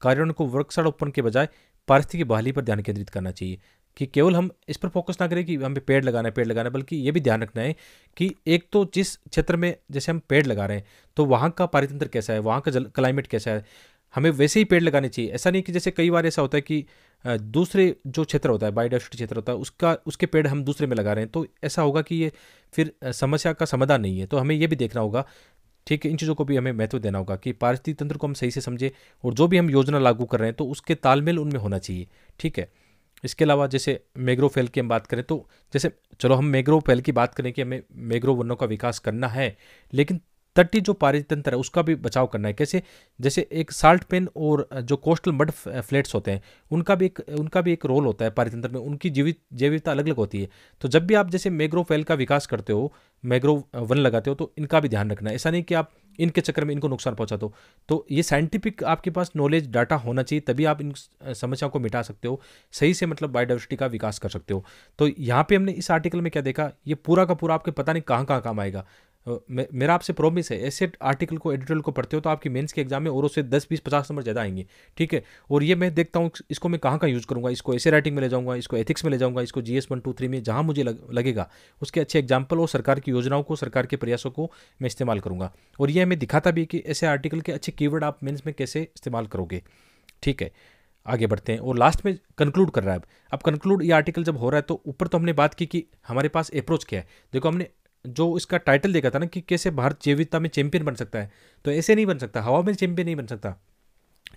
कार्यों को वृक्षारोपण के बजाय पारिस्थितिक बहाली पर ध्यान केंद्रित करना चाहिए कि केवल हम इस पर फोकस ना करें कि हमें पेड़ लगाना है पेड़ लगाना है बल्कि ये भी ध्यान रखना है कि एक तो जिस क्षेत्र में जैसे हम पेड़ लगा रहे हैं तो वहाँ का पारितंत्र कैसा है वहाँ का जल क्लाइमेट कैसा है हमें वैसे ही पेड़ लगाने चाहिए ऐसा नहीं कि जैसे कई बार ऐसा होता है कि दूसरे जो क्षेत्र होता है बायोडाइवर्सिटी क्षेत्र होता है उसका उसके पेड़ हम दूसरे में लगा रहे हैं तो ऐसा होगा कि ये फिर समस्या का समाधान नहीं है तो हमें ये भी देखना होगा ठीक है इन चीज़ों को भी हमें महत्व देना होगा कि पारिस्थितिक तंत्र को हम सही से समझें और जो भी हम योजना लागू कर रहे हैं तो उसके तालमेल उनमें होना चाहिए ठीक है इसके अलावा जैसे मेग्रोफेल की हम बात करें तो जैसे चलो हम मेग्रोफेल की बात करें कि हमें मेग्रो वनों का विकास करना है लेकिन तटीय जो पारितंत्र है उसका भी बचाव करना है कैसे जैसे एक साल्ट पेन और जो कोस्टल मड फ्लेट्स होते हैं उनका भी एक उनका भी एक रोल होता है पारितंत्र में उनकी जीवित जैविकता अलग अलग होती है तो जब भी आप जैसे मैग्रोफेल का विकास करते हो मैग्रो वन लगाते हो तो इनका भी ध्यान रखना है ऐसा नहीं कि आप इनके चक्कर में इनको नुकसान पहुंचा दो तो ये साइंटिफिक आपके पास नॉलेज डाटा होना चाहिए तभी आप इन समस्याओं को मिटा सकते हो सही से मतलब बायोडाइवर्सिटी का विकास कर सकते हो तो यहाँ पे हमने इस आर्टिकल में क्या देखा ये पूरा का पूरा आपके पता नहीं कहाँ कहाँ काम आएगा मे, मेरा आपसे प्रॉमिस है ऐसे आर्टिकल को एडिटोरियल को पढ़ते हो तो आपकी मेंस के एग्जाम में और उससे दस बीस पचास नंबर ज़्यादा आएंगे ठीक है और ये मैं देखता हूँ इसको मैं कहाँ कहाँ यूज़ करूँगा इसको ऐसे राइटिंग में ले जाऊँगा इसको एथिक्स में ले जाऊँगा इसको G S one two three में जहाँ मुझे लग, लगेगा उसके अच्छे एग्जाम्पल और सरकार की योजनाओं को सरकार के प्रयासों को मैं इस्तेमाल करूँगा और यह हमें दिखाता भी कि ऐसे आर्टिकल के अच्छे कीवर्ड आप मेन्स में कैसे इस्तेमाल करोगे ठीक है आगे बढ़ते हैं और लास्ट में कंक्लूड कर रहा है अब अब कंक्लूड ये आर्टिकल जब हो रहा है तो ऊपर तो हमने बात की कि हमारे पास अप्रोच क्या है देखो हमने जो इसका टाइटल देखा था ना कि कैसे भारत जैविकता में चैंपियन बन सकता है तो ऐसे नहीं बन सकता हवा में चैंपियन नहीं बन सकता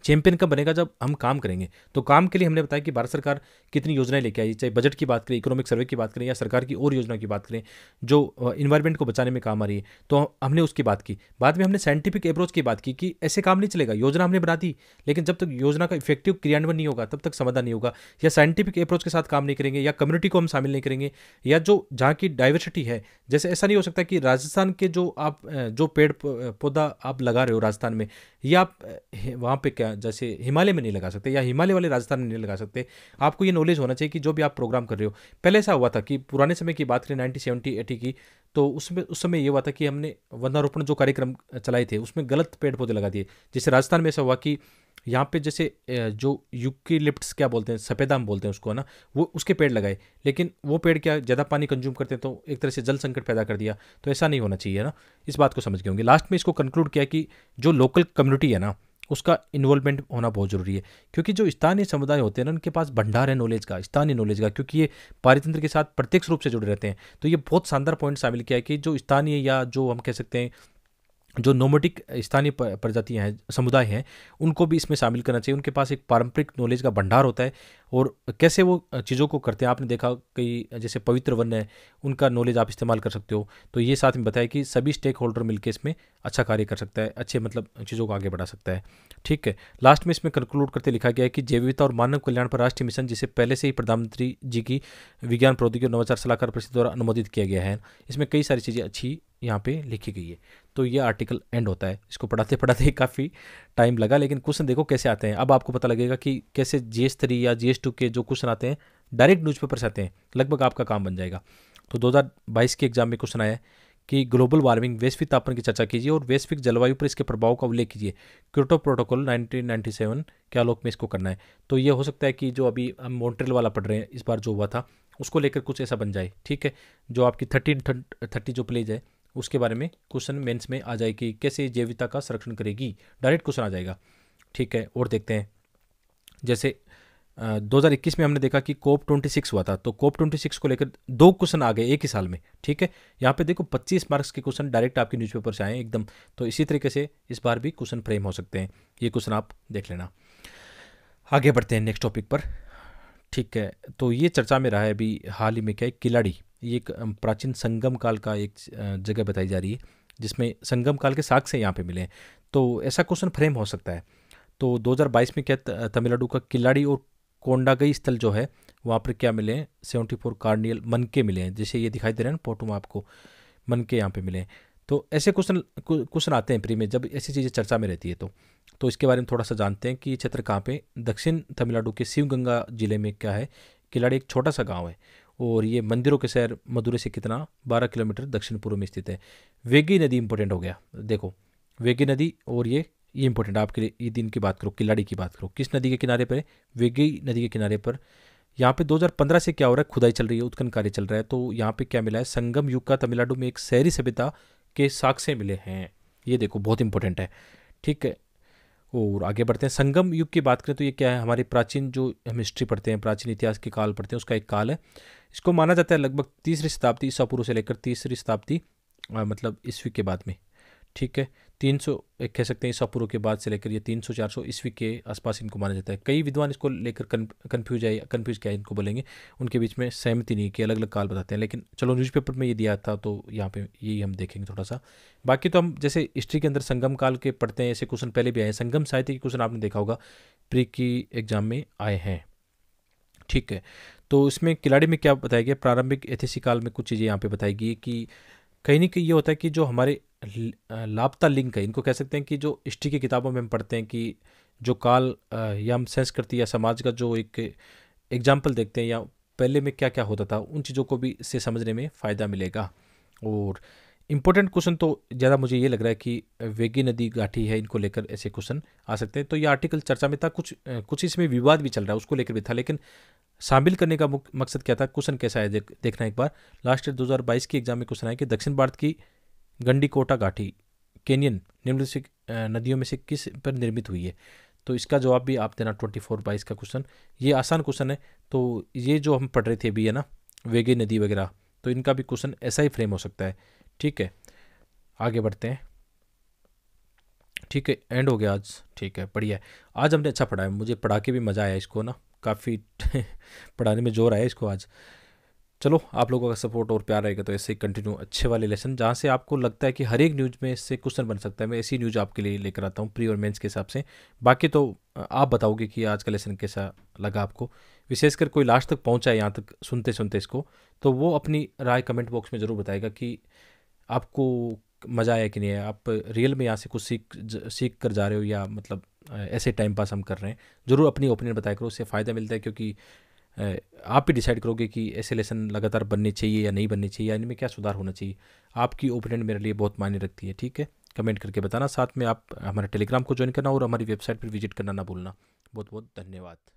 चैंपियन कब बनेगा जब हम काम करेंगे तो काम के लिए हमने बताया कि भारत सरकार कितनी योजनाएं लेके आई चाहे बजट की बात करें इकोनॉमिक सर्वे की बात करें या सरकार की और योजना की बात करें जो इन्वायरमेंट को बचाने में काम आ रही है तो हमने उसकी बात की बाद में हमने साइंटिफिक अप्रोच की बात की कि ऐसे काम नहीं चलेगा योजना हमने बना दी लेकिन जब तक योजना का इफेक्टिव क्रियान्वयन नहीं होगा तब तक समाधान नहीं होगा या साइंटिफिक अप्रोच के साथ काम नहीं करेंगे या कम्युनिटी को हम शामिल नहीं करेंगे या जो जहाँ की डाइवर्सिटी है जैसे ऐसा नहीं हो सकता कि राजस्थान के जो आप जो पेड़ पौधा आप लगा रहे हो राजस्थान में या आप वहाँ पर क्या जैसे हिमालय में नहीं लगा सकते या हिमालय वाले राजस्थान में नहीं लगा सकते आपको ये नॉलेज होना चाहिए कि जो भी आप प्रोग्राम कर रहे हो पहले ऐसा हुआ था कि पुराने समय की बात करें नाइनटीन सेवेंटी एटी की तो उसमें उस समय ये हुआ था कि हमने वनारोपण जो कार्यक्रम चलाए थे उसमें गलत पेड़ पौधे लगा दिए जैसे राजस्थान में ऐसा हुआ कि यहाँ पे जैसे जो यूकिलिप्ट्स क्या बोलते हैं सफेदाम बोलते हैं उसको है ना वो उसके पेड़ लगाए लेकिन वो पेड़ क्या ज़्यादा पानी कंज्यूम करते हैं तो एक तरह से जल संकट पैदा कर दिया तो ऐसा नहीं होना चाहिए ना इस बात को समझ गए होंगे लास्ट में इसको कंक्लूड किया कि जो लोकल कम्युनिटी है ना उसका इन्वॉल्वमेंट होना बहुत ज़रूरी है क्योंकि जो स्थानीय समुदाय होते हैं ना उनके पास भंडार है नॉलेज का स्थानीय नॉलेज का क्योंकि ये पारितंत्र के साथ प्रत्यक्ष रूप से जुड़े रहते हैं तो ये बहुत शानदार पॉइंट शामिल किया है कि जो स्थानीय या जो हम कह सकते हैं जो नोमोटिक स्थानीय प्रजातियाँ हैं समुदाय हैं उनको भी इसमें शामिल करना चाहिए उनके पास एक पारंपरिक नॉलेज का भंडार होता है और कैसे वो चीज़ों को करते हैं आपने देखा कई जैसे पवित्र वन है उनका नॉलेज आप इस्तेमाल कर सकते हो तो ये साथ में बताया कि सभी स्टेक होल्डर मिलकर इसमें अच्छा कार्य कर सकता है अच्छे मतलब चीज़ों को आगे बढ़ा सकता है ठीक है लास्ट में इसमें कंक्लूड करते लिखा गया है कि जैविकता और मानव कल्याण पर राष्ट्रीय मिशन जिसे पहले से ही प्रधानमंत्री जी की विज्ञान प्रौद्योगिकी और नवाचार सलाहकार परिषद द्वारा अनुमोदित किया गया है इसमें कई सारी चीज़ें अच्छी यहाँ पे लिखी गई है तो ये आर्टिकल एंड होता है इसको पढ़ाते पढ़ाते [LAUGHS] काफ़ी टाइम लगा लेकिन क्वेश्चन देखो कैसे आते हैं अब आपको पता लगेगा कि कैसे जी एस थ्री या जी एस टू के जो क्वेश्चन आते हैं डायरेक्ट न्यूज़पेपर से आते हैं लगभग आपका काम बन जाएगा तो दो हज़ार बाईस के एग्जाम में क्वेश्चन आया कि ग्लोबल वार्मिंग वैश्विक तापमान की चर्चा कीजिए और वैश्विक जलवायु पर इसके प्रभाव का उल्लेख कीजिए क्योटो प्रोटोकॉल 1997 के आलोक में इसको करना है तो ये हो सकता है कि जो अभी हम मॉन्ट्रियल वाला पढ़ रहे हैं इस बार जो हुआ था उसको लेकर कुछ ऐसा बन जाए ठीक है जो आपकी थर्टी थर्टी जो प्लेज है उसके बारे में क्वेश्चन मेंस में आ जाएगी कैसे जैविकता का संरक्षण करेगी डायरेक्ट क्वेश्चन आ जाएगा ठीक है और देखते हैं जैसे Uh, 2021 में हमने देखा कि कोप 26 हुआ था तो कोप 26 को लेकर दो क्वेश्चन आ गए एक ही साल में ठीक है यहाँ पे देखो 25 मार्क्स के क्वेश्चन डायरेक्ट आपके न्यूज़पेपर से आए एकदम तो इसी तरीके से इस बार भी क्वेश्चन फ्रेम हो सकते हैं ये क्वेश्चन आप देख लेना आगे बढ़ते हैं नेक्स्ट टॉपिक पर ठीक है तो ये चर्चा में रहा है अभी हाल ही में क्या है किलाड़ी ये एक प्राचीन संगम काल का एक जगह बताई जा रही है जिसमें संगम काल के से यहाँ पे मिले हैं तो ऐसा क्वेश्चन फ्रेम हो सकता है तो 2022 में क्या तमिलनाडु का किलाड़ी और कोंडागई स्थल जो है वहाँ पर क्या मिले हैं सेवेंटी फोर कार्नियल मन के मिले हैं जैसे ये दिखाई दे रहे हैं फोटो में आपको मन के यहाँ पे मिले हैं तो ऐसे क्वेश्चन क्वेश्चन आते हैं प्री में जब ऐसी चीज़ें चर्चा में रहती है तो तो इसके बारे में थोड़ा सा जानते हैं कि ये क्षेत्र कहाँ पे दक्षिण तमिलनाडु के शिवगंगा जिले में क्या है किलाड़ी एक छोटा सा गाँव है और ये मंदिरों के शहर मदुरे से कितना बारह किलोमीटर दक्षिण पूर्व में स्थित है वेगी नदी इंपॉर्टेंट हो गया देखो वेगी नदी और ये ये इंपॉर्टेंट आपके लिए ये दिन की बात करो किलाड़ी की बात करो किस नदी के किनारे पर है वेगी नदी के किनारे पर यहाँ पे 2015 से क्या हो रहा है खुदाई चल रही है उत्खन कार्य चल रहा है तो यहाँ पे क्या मिला है संगम युग का तमिलनाडु में एक शहरी सभ्यता के साक्ष्य मिले हैं ये देखो बहुत इंपॉर्टेंट है ठीक है और आगे बढ़ते हैं संगम युग की बात करें तो ये क्या है हमारी प्राचीन जो हम हिस्ट्री पढ़ते हैं प्राचीन इतिहास के काल पढ़ते हैं उसका एक काल है इसको माना जाता है लगभग तीसरी शताब्दी ईसा पूर्व से लेकर तीसरी शताब्दी मतलब ईस्वी के बाद में ठीक है तीन सौ कह सकते हैं सपुरों पूर्व के बाद से लेकर ये तीन सौ चार सौ ईस्वी के आसपास इनको माना जाता है कई विद्वान इसको लेकर कन्फ्यूज है कन्फ्यूज क्या इनको बोलेंगे उनके बीच में सहमति नहीं कि अलग अलग काल बताते हैं लेकिन चलो न्यूज़पेपर में ये दिया था तो यहाँ पे यही हम देखेंगे थोड़ा सा बाकी तो हम जैसे हिस्ट्री के अंदर संगम काल के पढ़ते हैं ऐसे क्वेश्चन पहले भी आए हैं संगम साहित्य के क्वेश्चन आपने देखा होगा प्री की एग्जाम में आए हैं ठीक है तो इसमें खिलाड़ी में क्या बताया गया प्रारंभिक ऐतिहासिक काल में कुछ चीज़ें यहाँ पर बताई गई कि कहीं ना कहीं ये होता है कि जो हमारे लापता लिंक है इनको कह सकते हैं कि जो हिस्ट्री की किताबों में हम पढ़ते हैं कि जो काल या हम संस्कृति या समाज का जो एक एग्जाम्पल देखते हैं या पहले में क्या क्या होता था उन चीज़ों को भी इससे समझने में फ़ायदा मिलेगा और इम्पोर्टेंट क्वेश्चन तो ज़्यादा मुझे ये लग रहा है कि वेगी नदी घाटी है इनको लेकर ऐसे क्वेश्चन आ सकते हैं तो ये आर्टिकल चर्चा में था कुछ कुछ इसमें विवाद भी चल रहा है उसको लेकर भी था लेकिन शामिल करने का मकसद क्या था क्वेश्चन कैसा है देखना एक बार लास्ट ईयर बाईस की एग्जाम में क्वेश्चन आया कि दक्षिण भारत की गंडीकोटा घाटी निम्न निम्नलिखित नदियों में से किस पर निर्मित हुई है तो इसका जवाब भी आप देना ट्वेंटी फोर बाईस का क्वेश्चन ये आसान क्वेश्चन है तो ये जो हम पढ़ रहे थे अभी है ना वेगे नदी वगैरह तो इनका भी क्वेश्चन ऐसा ही फ्रेम हो सकता है ठीक है आगे बढ़ते हैं ठीक है एंड हो गया आज ठीक है बढ़िया आज हमने अच्छा पढ़ा है मुझे पढ़ा के भी मज़ा आया इसको ना काफ़ी [LAUGHS] पढ़ाने में जोर आया इसको आज चलो आप लोगों का सपोर्ट और प्यार रहेगा तो ऐसे ही कंटिन्यू अच्छे वाले लेसन जहाँ से आपको लगता है कि हर एक न्यूज़ में इससे क्वेश्चन बन सकता है मैं ऐसी न्यूज़ आपके लिए लेकर आता हूँ प्री और मेंस के हिसाब से बाकी तो आप बताओगे कि आज का लेसन कैसा लगा आपको विशेषकर कोई लास्ट तक पहुँचा है यहाँ तक सुनते सुनते इसको तो वो अपनी राय कमेंट बॉक्स में ज़रूर बताएगा कि आपको मज़ा आया कि नहीं है आप रियल में यहाँ से कुछ सीख सीख कर जा रहे हो या मतलब ऐसे टाइम पास हम कर रहे हैं ज़रूर अपनी ओपिनियन बताया करो उससे फ़ायदा मिलता है क्योंकि आप ही डिसाइड करोगे कि ऐसे लेसन लगातार बनने चाहिए या नहीं बनने चाहिए या इनमें क्या सुधार होना चाहिए आपकी ओपिनियन मेरे लिए बहुत मायने रखती है ठीक है कमेंट करके बताना साथ में आप हमारे टेलीग्राम को ज्वाइन करना और हमारी वेबसाइट पर विजिट करना ना भूलना बहुत बहुत धन्यवाद